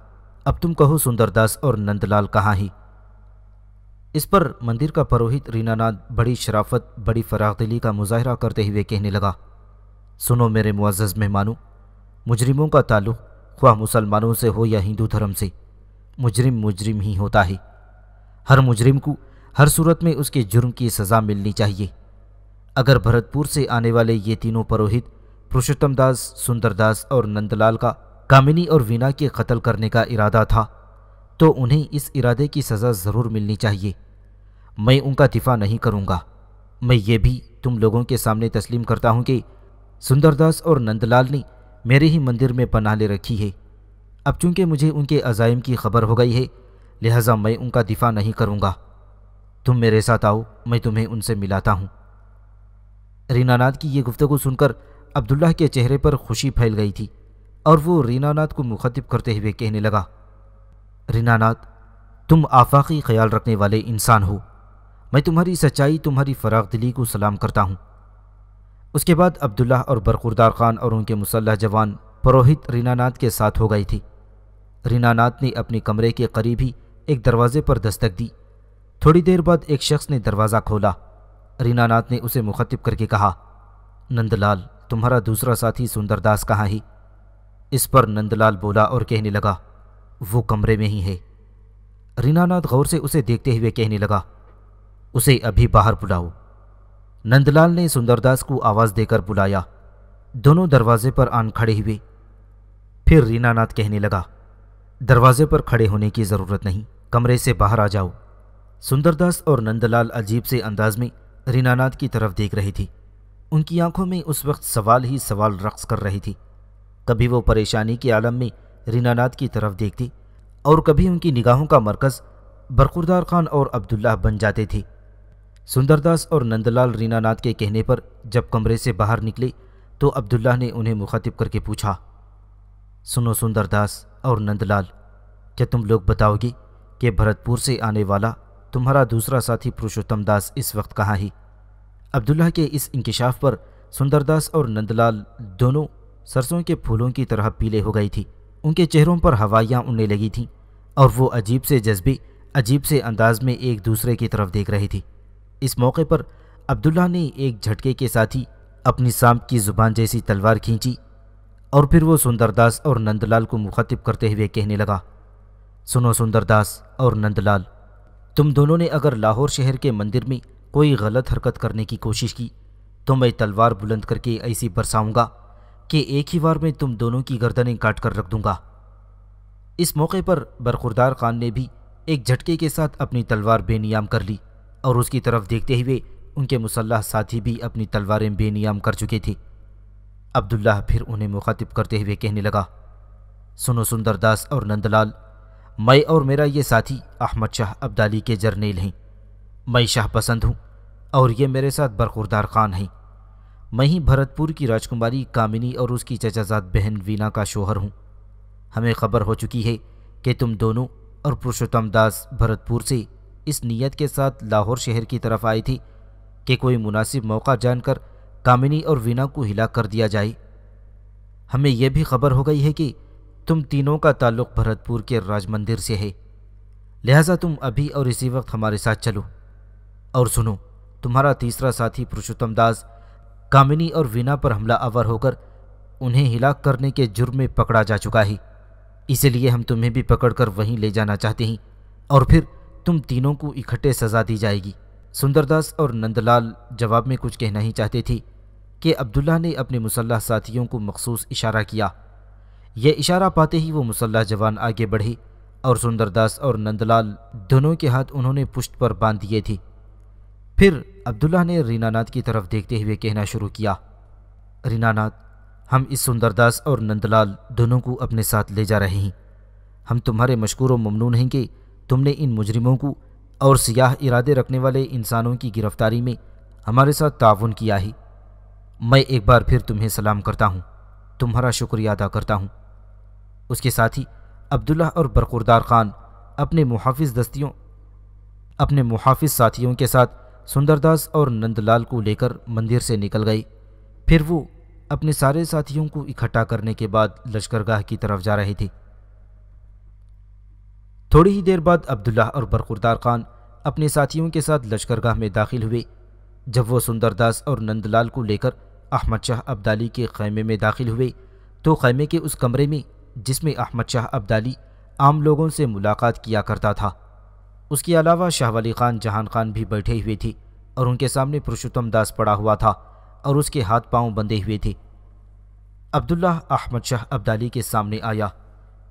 अब तुम कहो सुंदरदास और नंदलाल कहाँ ही इस पर मंदिर का परोहित रीनानाथ बड़ी शराफत बड़ी फराखदिली का मुजाहरा करते हुए कहने लगा सुनो मेरे मुआज़ मेहमानों मुजरिमों का ताल्लुक ख्वाह मुसलमानों से हो या हिंदू धर्म से मुजरिम मुजरिम ही होता है हर मुजरिम को हर सूरत में उसके जुर्म की सज़ा मिलनी चाहिए अगर भरतपुर से आने वाले ये तीनों परोहित पुरुषोत्तम दास सुंदरदास और नंदलाल का कामिनी और वीणा के कत्ल करने का इरादा था तो उन्हें इस इरादे की सज़ा ज़रूर मिलनी चाहिए मैं उनका दिफा नहीं करूँगा मैं ये भी तुम लोगों के सामने तस्लीम करता हूँ कि सुंदरदास और नंदलाल ने मेरे ही मंदिर में पनाह ले रखी है अब चूंकि मुझे उनके अजाइम की खबर हो गई है लिहाजा मैं उनका दिफा नहीं करूँगा तुम मेरे साथ आओ मैं तुम्हें उनसे मिलाता हूँ रीनानाथ की यह गुफ्तु सुनकर अब्दुल्ला के चेहरे पर खुशी फैल गई थी और वो रीनानाथ को मुखातिब करते हुए कहने लगा रिनानाथ तुम आफाकी ख्याल रखने वाले इंसान हो मैं तुम्हारी सच्चाई तुम्हारी फराग दिली को सलाम करता हूँ उसके बाद अब्दुल्ला और बरकुरदार खान और उनके मुसल्ह जवान परोहित रिनानाथ के साथ हो गई थी रिनानाथ ने अपने कमरे के करीब ही एक दरवाजे पर दस्तक दी थोड़ी देर बाद एक शख्स ने दरवाज़ा खोला रिनानाथ ने उसे मुखातिब करके कहा नंदलाल तुम्हारा दूसरा साथी सुंदरदास कहाँ ही इस पर नंदलाल बोला और कहने लगा वो कमरे में ही है रीनानाथ गौर से उसे देखते हुए कहने लगा उसे अभी बाहर बुलाओ नंदलाल ने सुंदरदास को आवाज़ देकर बुलाया दोनों दरवाजे पर आन खड़े हुए फिर रीनानाथ कहने लगा दरवाजे पर खड़े होने की ज़रूरत नहीं कमरे से बाहर आ जाओ सुंदरदास और नंदलाल अजीब से अंदाज में रीनानाथ की तरफ देख रही थी उनकी आंखों में उस वक्त सवाल ही सवाल रक्स कर रही थी कभी वो परेशानी के आलम में रीनानाथ की तरफ देखती और कभी उनकी निगाहों का मरकज़ बरकुरदार खान और अब्दुल्ला बन जाते थे सुंदरदास और नंदलाल रीनानाथ के कहने पर जब कमरे से बाहर निकले तो अब्दुल्ला ने उन्हें मुखातिब करके पूछा सुनो सुंदरदास और नंदलाल क्या तुम लोग बताओगे कि भरतपुर से आने वाला तुम्हारा दूसरा साथी पुरुषोत्तम दास इस वक्त कहाँ है अब्दुल्ला के इस इंकशाफ पर सुंदरदास और नंदलाल दोनों सरसों के फूलों की तरह पीले हो गई थी उनके चेहरों पर हवाइयाँ उड़ने लगी थीं और वो अजीब से जज्बी अजीब से अंदाज में एक दूसरे की तरफ देख रहे थे इस मौके पर अब्दुल्ला ने एक झटके के साथ ही अपनी सांप की ज़ुबान जैसी तलवार खींची और फिर वो सुंदरदास और नंदलाल को मुखातिब करते हुए कहने लगा सुनो सुंदरदास और नंदलाल तुम दोनों ने अगर लाहौर शहर के मंदिर में कोई गलत हरकत करने की कोशिश की तो मैं तलवार बुलंद करके ऐसी बरसाऊंगा कि एक ही बार में तुम दोनों की गर्दनें काट कर रख दूंगा इस मौके पर बरखुरदार खान ने भी एक झटके के साथ अपनी तलवार बेनियाम कर ली और उसकी तरफ देखते हुए उनके मुसल्ह साथी भी अपनी तलवारें बेनियाम कर चुके थे अब्दुल्ला फिर उन्हें मुखातिब करते हुए कहने लगा सुनो सुंदर दास और नंदलाल मैं और मेरा ये साथी अहमद शाह अब्दाली के जरनेल हैं मैं शाह पसंद हूँ और ये मेरे साथ बरखुरदार खान हैं मैं भरतपुर की राजकुमारी कामिनी और उसकी चचाजात बहन वीना का शोहर हूँ हमें खबर हो चुकी है कि तुम दोनों और पुरुषोत्तम दास भरतपुर से इस नीयत के साथ लाहौर शहर की तरफ आई थी कि कोई मुनासिब मौका जानकर कामिनी और वीना को हिला कर दिया जाए हमें यह भी खबर हो गई है कि तुम तीनों का ताल्लुक भरतपुर के राज मंदिर से है लिहाजा तुम अभी और इसी वक्त हमारे साथ चलो और सुनो तुम्हारा तीसरा साथी पुरुषोत्तम दास कामिनी और वीना पर हमला आवर होकर उन्हें हिलाक करने के जुर्म में पकड़ा जा चुका है इसलिए हम तुम्हें भी पकड़कर वहीं ले जाना चाहते हैं और फिर तुम तीनों को इकट्ठे सजा दी जाएगी सुंदरदास और नंदलाल जवाब में कुछ कहना ही चाहते थे कि अब्दुल्ला ने अपने मुसल्ह साथियों को मखसूस इशारा किया यह इशारा पाते ही वो मुसल्ह जवान आगे बढ़े और सुंदरदास और नंदलाल दोनों के हाथ उन्होंने पुष्ट पर बांध दिए थे फिर अब्दुल्ला ने रीनानाथ की तरफ देखते हुए कहना शुरू किया रीनानाथ हम इस सुंदरदास और नंदलाल दोनों को अपने साथ ले जा रहे हैं हम तुम्हारे मशकूर ममनून हैं कि तुमने इन मुजरिमों को और सियाह इरादे रखने वाले इंसानों की गिरफ्तारी में हमारे साथ ताउन किया है मैं एक बार फिर तुम्हें सलाम करता हूँ तुम्हारा शुक्रिया अदा करता हूँ उसके साथ ही अब्दुल्ला और बरकुरदार खान अपने मुहाफ़ दस्तियों अपने मुहाफ़ साथियों के साथ सुंदरदास और नंदलाल को लेकर मंदिर से निकल गई फिर वो अपने सारे साथियों को इकट्ठा करने के बाद लश्करगाह की तरफ जा रही थी थोड़ी ही देर बाद अब्दुल्ला और बरकुरदार खान अपने साथियों के साथ लश्करगाह में दाखिल हुए जब वो सुंदरदास और नंदलाल को लेकर अहमद शाह अब्दाली के खैमे में दाखिल हुए तो खैमे के उस कमरे में जिसमें अहमद शाह अब्दाली आम लोगों से मुलाकात किया करता था उसके अलावा शाह वली खान जहान खान भी बैठे हुए थे और उनके सामने पुरुषोत्तम दास पड़ा हुआ था और उसके हाथ पांव बंधे हुए थे अब्दुल्ला अहमद शाह अब्दाली के सामने आया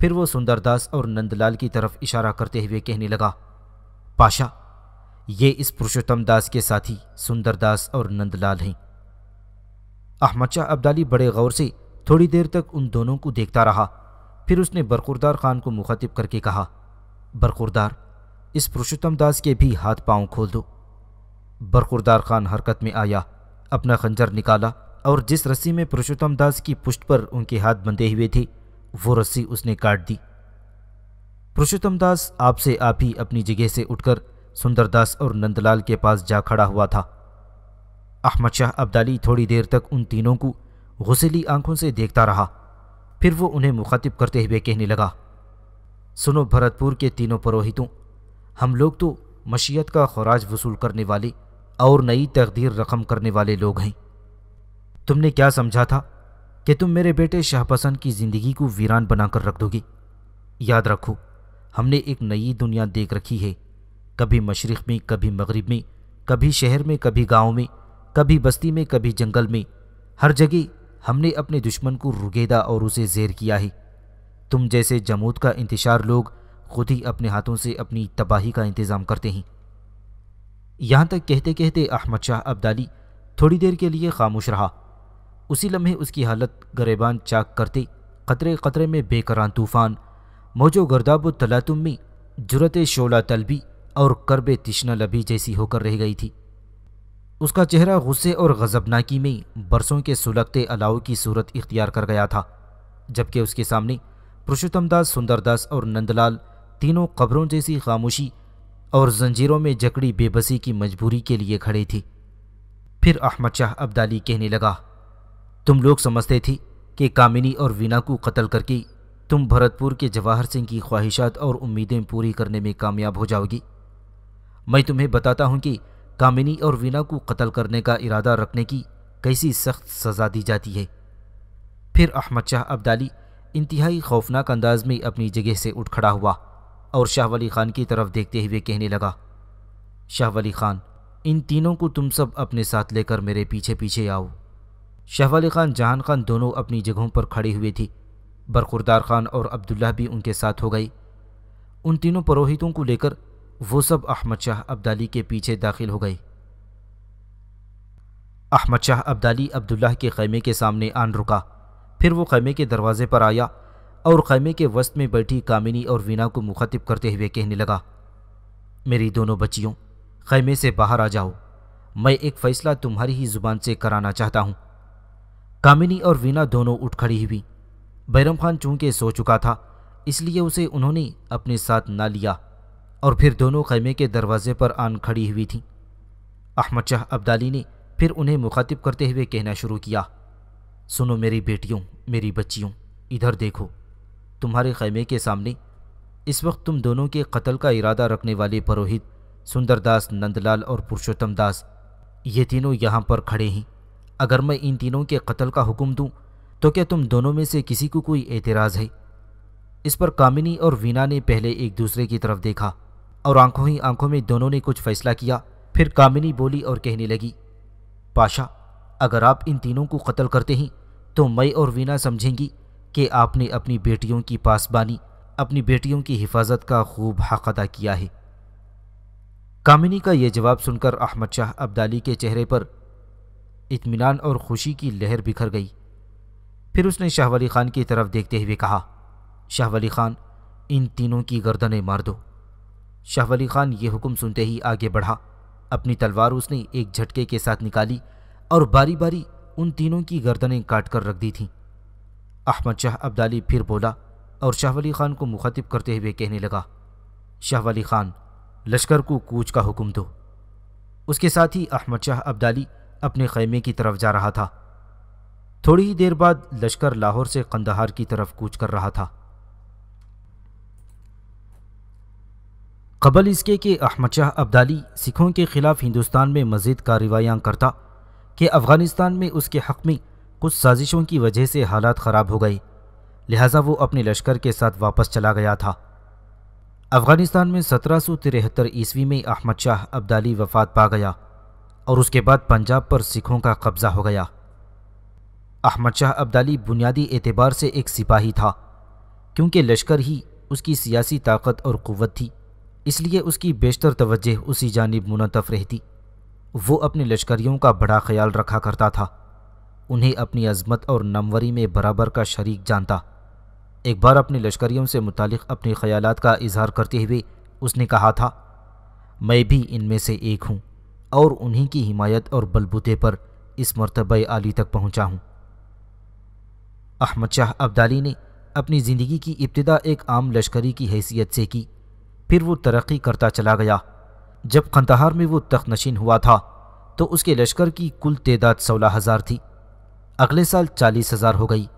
फिर वो सुंदरदास और नंदलाल की तरफ इशारा करते हुए कहने लगा पाशा ये इस पुरुषोत्तम दास के साथी सुंदरदास और नंदलाल हैं अहमद शाह अब्दाली बड़े गौर से थोड़ी देर तक उन दोनों को देखता रहा फिर उसने बरकुरदार खान को मुखातिब करके कहा बरकुरदार इस पुरुषोत्तम दास के भी हाथ पांव खोल दो बरकुरदार खान हरकत में आया अपना खंजर निकाला और जिस रस्सी में पुरुषोत्तम दास की पुष्ट पर उनके हाथ बंधे हुए थे वो रस्सी उसने काट दी पुरुषोत्तम दास आपसे आप ही अपनी जगह से उठकर सुंदरदास और नंदलाल के पास जा खड़ा हुआ था अहमद शाह अब्दाली थोड़ी देर तक उन तीनों को गुसेली आंखों से देखता रहा फिर वो उन्हें मुखातिब करते हुए कहने लगा सुनो भरतपुर के तीनों पुरोहितों हम लोग तो मशीयत का खराज वसूल करने वाले और नई तकदीर रकम करने वाले लोग हैं तुमने क्या समझा था कि तुम मेरे बेटे शाहपसन की ज़िंदगी को वीरान बनाकर रख दोगे याद रखो हमने एक नई दुनिया देख रखी है कभी मशरक़ में कभी मगरब में कभी शहर में कभी गांव में कभी बस्ती में कभी जंगल में हर जगह हमने अपने दुश्मन को रुगेदा और उसे जेर किया है तुम जैसे जमूत का इंतशार लोग खुद ही अपने हाथों से अपनी तबाही का इंतज़ाम करते हैं यहाँ तक कहते कहते अहमद शाह अब्दाली थोड़ी देर के लिए खामोश रहा उसी लम्हे उसकी हालत गरेबान चाक करते खतरे खतरे में बेकरान तूफ़ान मौजो गर्दाब तलातुम में जुरत शोला तलबी और करब तिश्ना लबी जैसी होकर रह गई थी उसका चेहरा गुस्से और गजबनाकी में बरसों के सुलगते अलाव की सूरत इख्तियार कर गया था जबकि उसके सामने पुरुषोत्तम दास सुंदरदास और नंदलाल तीनों कब्रों जैसी खामोशी और जंजीरों में जकड़ी बेबसी की मजबूरी के लिए खड़े थे फिर अहमद शाह अब्दाली कहने लगा तुम लोग समझते थे कि कामिनी और वीना को कत्ल करके तुम भरतपुर के जवाहर सिंह की ख्वाहिशात और उम्मीदें पूरी करने में कामयाब हो जाओगी मैं तुम्हें बताता हूँ कि कामिनी और वीना को कत्ल करने का इरादा रखने की कैसी सख्त सज़ा दी जाती है फिर अहमद शाह अब्दाली इंतहाई खौफनाक अंदाज में अपनी जगह से उठ खड़ा हुआ और शाह वली ख़ान की तरफ देखते हुए कहने लगा शाह वली ख़ान इन तीनों को तुम सब अपने साथ लेकर मेरे पीछे पीछे आओ शाह ख़ान जहान खान दोनों अपनी जगहों पर खड़े हुए थे बरखुरदार खान और अब्दुल्ला भी उनके साथ हो गई उन तीनों परोहितों को लेकर वो सब अहमद शाह अब्दाली के पीछे दाखिल हो गए अहमद शाह अब्दाली अब्दुल्ला के खैमे के सामने आन रुका फिर वो खैमे के दरवाजे पर आया और खैमे के वस्त में बैठी कामिनी और वीना को मुखातिब करते हुए कहने लगा मेरी दोनों बच्चियों खैमे से बाहर आ जाओ मैं एक फ़ैसला तुम्हारी ही ज़ुबान से कराना चाहता हूँ कामिनी और वीना दोनों उठ खड़ी हुई बैरम खान चूंकि सो चुका था इसलिए उसे उन्होंने अपने साथ ना लिया और फिर दोनों खैमे के दरवाजे पर आन खड़ी हुई थी अहमद शाह अब्दाली ने फिर उन्हें मुखातिब करते हुए कहना शुरू किया सुनो मेरी बेटियों मेरी बच्चियों इधर देखो तुम्हारे खैमे के सामने इस वक्त तुम दोनों के कत्ल का इरादा रखने वाले परोहित सुंदरदास नंदलाल और पुरुषोत्तम दास ये तीनों यहाँ पर खड़े हैं अगर मैं इन तीनों के कत्ल का हुक्म दूँ तो क्या तुम दोनों में से किसी को कोई एतराज़ है इस पर कामिनी और वीना ने पहले एक दूसरे की तरफ देखा और आंखों ही आंखों में दोनों ने कुछ फैसला किया फिर कामिनी बोली और कहने लगी पाशा अगर आप इन तीनों को कत्ल करते हैं तो मई और वीना समझेंगी कि आपने अपनी बेटियों की पासबानी अपनी बेटियों की हिफाजत का खूब हक अदा किया है कामिनी का यह जवाब सुनकर अहमद शाह अब्दाली के चेहरे पर इतमान और खुशी की लहर बिखर गई फिर उसने शाहवली ख़ान की तरफ देखते हुए कहा शाहवली ख़ान इन तीनों की गर्दनें मार दो शाहवली ख़ान ये हुक्म सुनते ही आगे बढ़ा अपनी तलवार उसने एक झटके के साथ निकाली और बारी बारी उन तीनों की गर्दनें काट कर रख दी थीं अहमद शाह अब्दाली फिर बोला और शाहवली ख़ान को मुखातिब करते हुए कहने लगा शाहवली ख़ान लश्कर को कूच का हुक्म दो उसके साथ ही अहमद शाह अब्दाली अपने खैमे की तरफ जा रहा था थोड़ी ही देर बाद लश्कर लाहौर से कंदहार की तरफ कूच कर रहा था कबल इसके कि अहमद शाह अब्दाली सिखों के खिलाफ हिंदुस्तान में मजीद कार्रवाइयाँ करता कि अफ़गानिस्तान में उसके हक़ में कुछ साजिशों की वजह से हालात ख़राब हो गए लिहाजा वो अपने लश्कर के साथ वापस चला गया था अफ़गानिस्तान में सत्रह सौ तिरहत्तर ईस्वी में अहमद शाह अब्दाली वफात पा गया और उसके बाद पंजाब पर सिखों का कब्ज़ा हो गया अहमद शाह अब्दाली बुनियादी एतबार से एक सिपाही था क्योंकि लश्कर ही उसकी सियासी ताकत और क़वत थी इसलिए उसकी बेशतर तवज्जह उसी जानब मुनतफ रहती वो अपने लश्करियों का बड़ा ख्याल रखा करता था उन्हें अपनी अजमत और नमवरी में बराबर का शरीक जानता एक बार अपने लश्करियों से मुतल अपने ख्याल का इजहार करते हुए उसने कहा था मैं भी इनमें से एक हूँ और उन्हीं की हिमायत और बलबूते पर इस मरतब आली तक पहुँचा हूँ अहमद शाह अब्दाली ने अपनी ज़िंदगी की इब्तदा एक आम लश्करी की हैसियत से की फिर वो तरक्की करता चला गया जब कंदहार में वो तख्त नशीन हुआ था तो उसके लश्कर की कुल तदाद सोलह हज़ार थी अगले साल चालीस हज़ार हो गई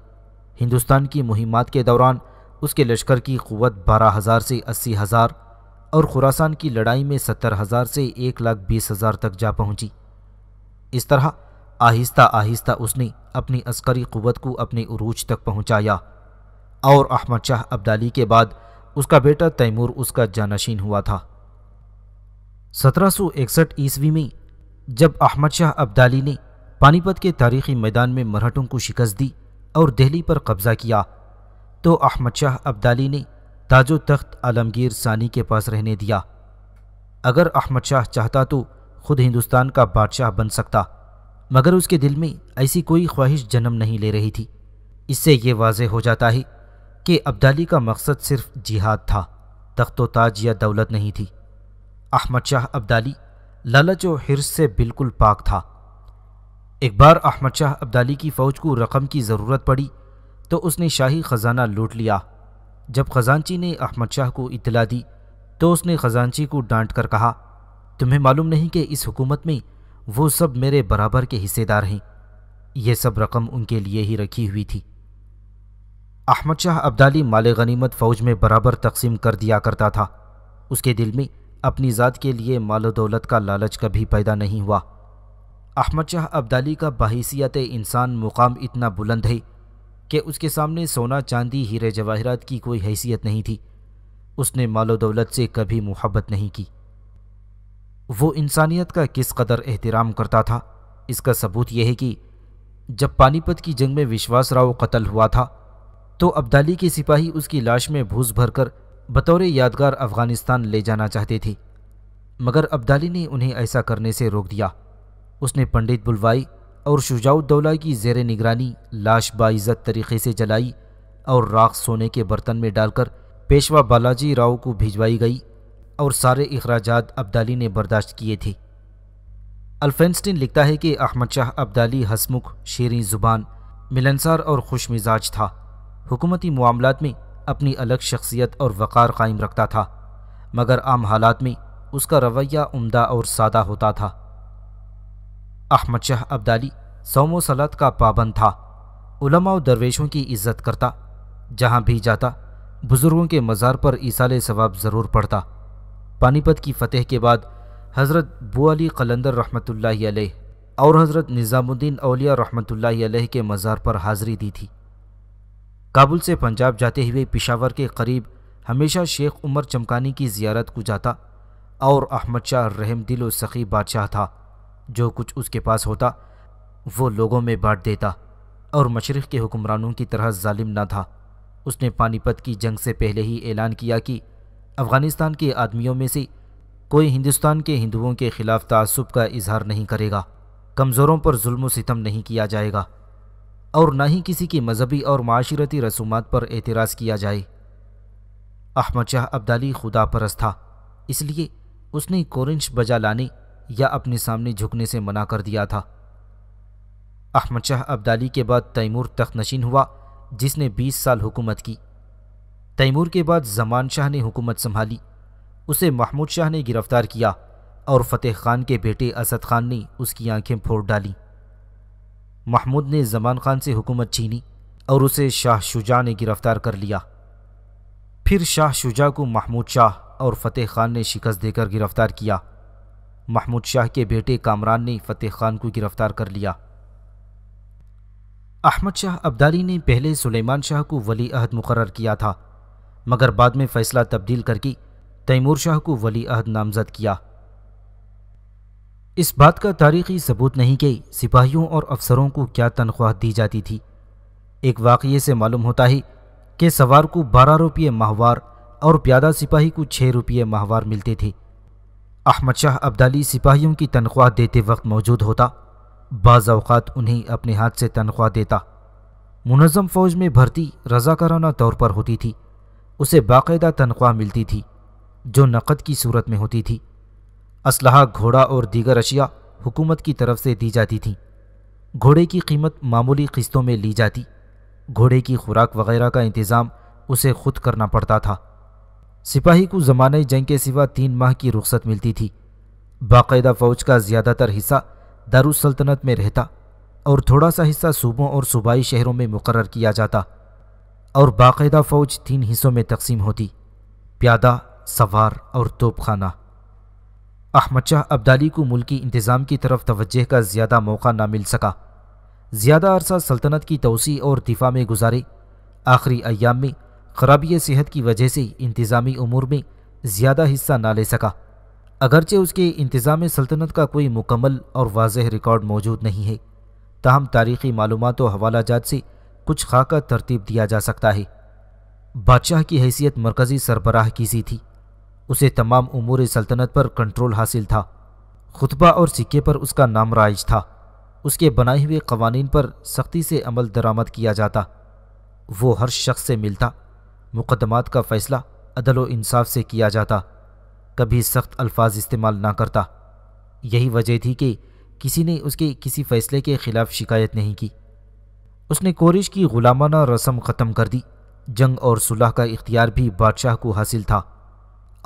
हिंदुस्तान की मुहिमात के दौरान उसके लश्कर की क़वत बारह हज़ार से अस्सी हज़ार और खुरासान की लड़ाई में सत्तर हज़ार से एक लाख बीस हज़ार तक जा पहुंची। इस तरह आहिस्ता आहिस्ता उसने अपनी अस्करी क़वत को अपने अरूज तक पहुंचाया और अहमद शाह अब्दाली के बाद उसका बेटा तैमूर उसका जानशीन हुआ था इकसठ ईस्वी में जब अहमद शाह अब्दाली ने पानीपत के तारीखी मैदान में मराठों को शिकस्त दी और दिल्ली पर कब्जा किया तो अहमद शाह अब्दाली ने ताजो तख्त आलमगीर सानी के पास रहने दिया अगर अहमद शाह चाहता तो खुद हिंदुस्तान का बादशाह बन सकता मगर उसके दिल में ऐसी कोई ख्वाहिश जन्म नहीं ले रही थी इससे ये वाज हो जाता है कि अब्दाली का मकसद सिर्फ जिहाद था तख्तो ताज या दौलत नहीं थी अहमद शाह अब्दाली लालच व हिरस से बिल्कुल पाक था एक बार अहमद शाह अब्दाली की फ़ौज को रकम की ज़रूरत पड़ी तो उसने शाही ख़जाना लूट लिया जब ख़जानची ने अहमद शाह को इतला दी तो उसने ख़जानची को डांट कर कहा तुम्हें मालूम नहीं कि इस हुकूमत में वो सब मेरे बराबर के हिस्सेदार हैं यह सब रकम उनके लिए ही रखी हुई थी अहमद शाह अब्दाली माल गनीमत फ़ौज में बराबर तकसीम कर दिया करता था उसके दिल में अपनी ज़ात के लिए माल दौलत का लालच कभी पैदा नहीं हुआ अहमद शाह अब्दाली का बासीत इंसान मुकाम इतना बुलंद है कि उसके सामने सोना चांदी हीरे जवाहरात की कोई हैसियत नहीं थी उसने मालो दौलत से कभी मुहब्बत नहीं की वो इंसानियत का किस कदर एहतराम करता था इसका सबूत यह है कि जब पानीपत की जंग में विश्वास राव कत्ल हुआ था तो अब्दाली के सिपाही उसकी लाश में भूस भरकर बतौर यादगार अफगानिस्तान ले जाना चाहते थे मगर अब्दाली ने उन्हें ऐसा करने से रोक दिया उसने पंडित बुलवाई और शुजाउद्दौला की जेर निगरानी लाश बाइज़त तरीके से जलाई और राख सोने के बर्तन में डालकर पेशवा बालाजी राव को भिजवाई गई और सारे अखराज अब्दाली ने बर्दाश्त किए थे अल्फेंस्टिन लिखता है कि अहमद शाह अब्दाली हसमुख शेरी ज़ुबान मिलनसार और खुश मिजाज था हुकूमती मामलों में अपनी अलग शख्सियत और वक़ार कायम रखता था मगर आम हालात में उसका रवैया उमदा और सादा होता था अहमद शाह अब्दाली सोमो सलत का पाबंद था उलमा और दरवेशों की इज्जत करता जहाँ भी जाता बुज़ुर्गों के मज़ार पर ईसाल सवाब ज़रूर पढ़ता पानीपत की फ़तेह के बाद हज़रत बुअली अली कलंदर अलैह और हज़रत निज़ामुद्दीन अलिया अलैह के मज़ार पर हाज़िरी दी थी काबुल से पंजाब जाते हुए पिशावर के करीब हमेशा शेख उमर चमकानी की जियारत को जाता और अहमद शाह रहम दिल सखी बादशाह था जो कुछ उसके पास होता वो लोगों में बांट देता और मशरक़ के हुक्मरानों की तरह ालिम ना था उसने पानीपत की जंग से पहले ही ऐलान किया कि अफ़गानिस्तान के आदमियों में से कोई हिंदुस्तान के हिंदुओं के ख़िलाफ़ तसब का इजहार नहीं करेगा कमज़ोरों पर जुल्म सितम नहीं किया जाएगा और ना ही किसी की मजहबी और माशरती रसूमा पर एतराज़ किया जाए अहमद शाह अब्दाली खुदा परस्त था इसलिए उसने कोरिंश बजा लाने या अपने सामने झुकने से मना कर दिया था अहमद शाह अब्दाली के बाद तैमूर तख्तनशीन हुआ जिसने 20 साल हुकूमत की तैमूर के बाद जमान शाह ने हुकूमत संभाली उसे महमूद शाह ने गिरफ्तार किया और फतेह खान के बेटे असद खान ने उसकी आंखें फोड़ डाली महमूद ने जमान खान से हुकूमत छीनी और उसे शाह शुजा ने गिरफ्तार कर लिया फिर शाह शुजा को महमूद शाह और फतेह खान ने शिकस्त देकर गिरफ्तार किया महमूद शाह के बेटे कामरान ने फ़तेह खान को गिरफ्तार कर लिया अहमद शाह अब्दाली ने पहले सुलेमान शाह को वली अहद मुकर किया था मगर बाद में फ़ैसला तब्दील करके तैमूर शाह को वली अहद नामजद किया इस बात का तारीखी सबूत नहीं कि सिपाहियों और अफसरों को क्या तनख्वाह दी जाती थी एक वाक़े से मालूम होता है कि सवार को बारह रुपये माहवार और प्यादा सिपाही को छः रुपये माहवार मिलते थे अहमद शाह अब्दाली सिपाहियों की तनख्वाह देते वक्त मौजूद होता बाज़ात उन्हें अपने हाथ से तनख्वाह देता मुनज़म फ़ौज में भर्ती रजाकाराना तौर पर होती थी उसे बाकायदा तनख्वाह मिलती थी जो नकद की सूरत में होती थी असलाह घोड़ा और दीगर अशिया हुकूमत की तरफ से दी जाती थी घोड़े की कीमत मामूली किस्तों में ली जाती घोड़े की खुराक वगैरह का इंतज़ाम उसे खुद करना पड़ता था सिपाही को जमाने जंग के सिवा तीन माह की रुख्सत मिलती थी बाकायदा फ़ौज का ज़्यादातर हिस्सा दारुसल्तनत में रहता और थोड़ा सा हिस्सा सूबों और सूबाई शहरों में मुकर किया जाता और बाकायदा फ़ौज तीन हिस्सों में तकसीम होती प्यादा सवार और तोपखाना अहमद शाह अब्दाली को मुल्की इंतज़ाम की तरफ तवज्जह का ज़्यादा मौका ना मिल सका ज़्यादा अरसा सल्तनत की तोसी और दिफा में गुजारे आखिरी अयाम में खराबी सेहत की वजह से इंतज़ामी अमूर में ज़्यादा हिस्सा ना ले सका अगरचे उसके इंतज़ाम सल्तनत का कोई मुकम्मल और वाज रिकॉर्ड मौजूद नहीं है तहम तारीख़ी मालूम और हवाला जात से कुछ खाका तरतीब दिया जा सकता है बादशाह की हैसियत मरकज़ी सरबराह की सी थी उसे तमाम उमूर सल्तनत पर कंट्रोल हासिल था खुतबा और सिक्के पर उसका नाम राइज था उसके बनाए हुए कवानीन पर सख्ती से अमल दरामद किया जाता वो हर शख्स से मिलता मुकदमात का फ़ैसला अदल व इंसाफ से किया जाता कभी सख्त अल्फाज इस्तेमाल ना करता यही वजह थी कि किसी ने उसके किसी फ़ैसले के ख़िलाफ़ शिकायत नहीं की उसने कोरिश की ग़ुलामाना रस्म ख़त्म कर दी जंग और सुलह का इख्तियार भी बादशाह को हासिल था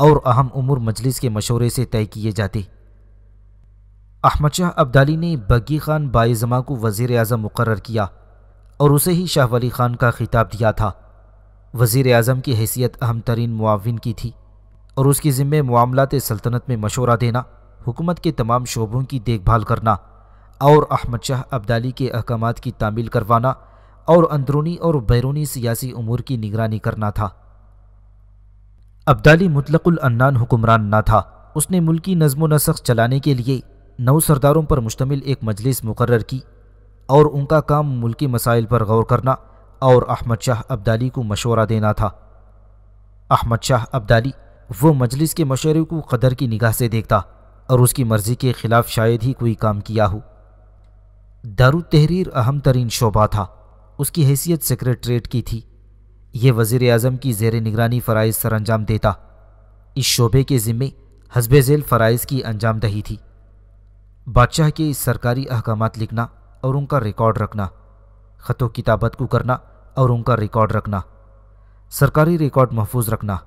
और अहम उमूर मजलिस के मशवरे से तय किए जाते अहमद शाह अब्दाली ने बग्गी खान बाईजमा को वज़ी अजम मुकर किया और उसे ही शाह वली खान का खिताब दिया था वज़ी अजम की हैसियत अहम तरीन मुआवन की थी और उसके ज़िम्मे मामलत सल्तनत में मशवरा देना हुकूमत के तमाम शोबों की देखभाल करना और अहमद शाह अब्दाली के अहकाम की तामील करवाना और अंदरूनी और बैरूनी सियासी अमूर की निगरानी करना था अब्दाली मुतलकुलन्नान हुक्मरान ना था उसने मुल्की नजमो नसक चलाने के लिए नौ सरदारों पर मुश्तमिल एक मजलिस मुकर की और उनका काम मुल्की मसाइल पर गौर करना और अहमद शाह अब्दाली को मशवरा देना था अहमद शाह अब्दाली वो मजलिस के मशवरे को कदर की निगाह से देखता और उसकी मर्ज़ी के ख़िलाफ़ शायद ही कोई काम किया हो दारु तहरीर अहम तरीन शोबा था उसकी हैसियत सेक्रेटरीट की थी ये वजीर आजम की जेर निगरानी फ़रज़ सर अंजाम देता इस शोबे के ज़िम्मे हसब झेल फ़राइज की अंजाम दही थी बादशाह के सरकारी अहकाम लिखना और उनका रिकॉर्ड रखना ख़तों की ताबत को करना और उनका रिकॉर्ड रखना सरकारी रिकॉर्ड महफूज रखना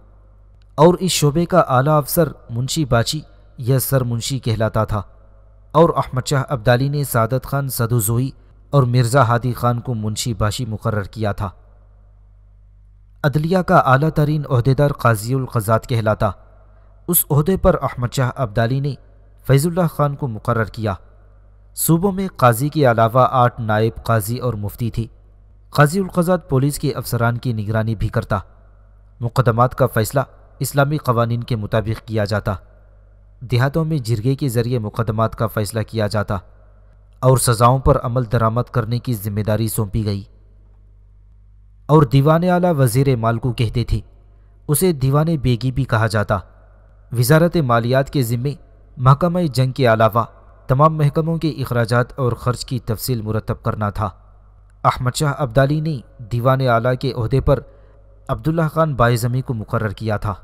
और इस शोबे का आला अफसर मुंशी बाची यह सर मुंशी कहलाता था और अहमद शाह अब्दाली ने सादत खान सदुजोई और मिर्ज़ा हादी खान को मुंशी बाशी मुकर किया था अदलिया का आला तरीन अहदेदार काजीज़ात कहलाता उस अहदे पर अहमद शाह अब्दाली ने फैजुल्ला खान को मुकर किया सूबों में काजी के अलावा आठ नायब काजी और मुफ्ती थी काजी उलकजात पुलिस के अफसरान की निगरानी भी करता मुकदमात का फ़ैसला इस्लामी कवानीन के मुताबिक किया जाता देहातों में जिरगे के ज़रिए मुकदमात का फ़ैसला किया जाता और सज़ाओं पर अमल दरामद करने की जिम्मेदारी सौंपी गई और दीवान आला वजीर माल को कहते थे उसे दीवान बेगी भी कहा जाता वजारत मालियात के ज़िम्मे महकमा जंग के अलावा तमाम महकमों के अखराज और ख़र्च की तफसील मुरतब करना था अहमद शाह अब्दाली ने दीवान आला के अहदे पर अब्दुल्ला खान बाज़मी को मुकर किया था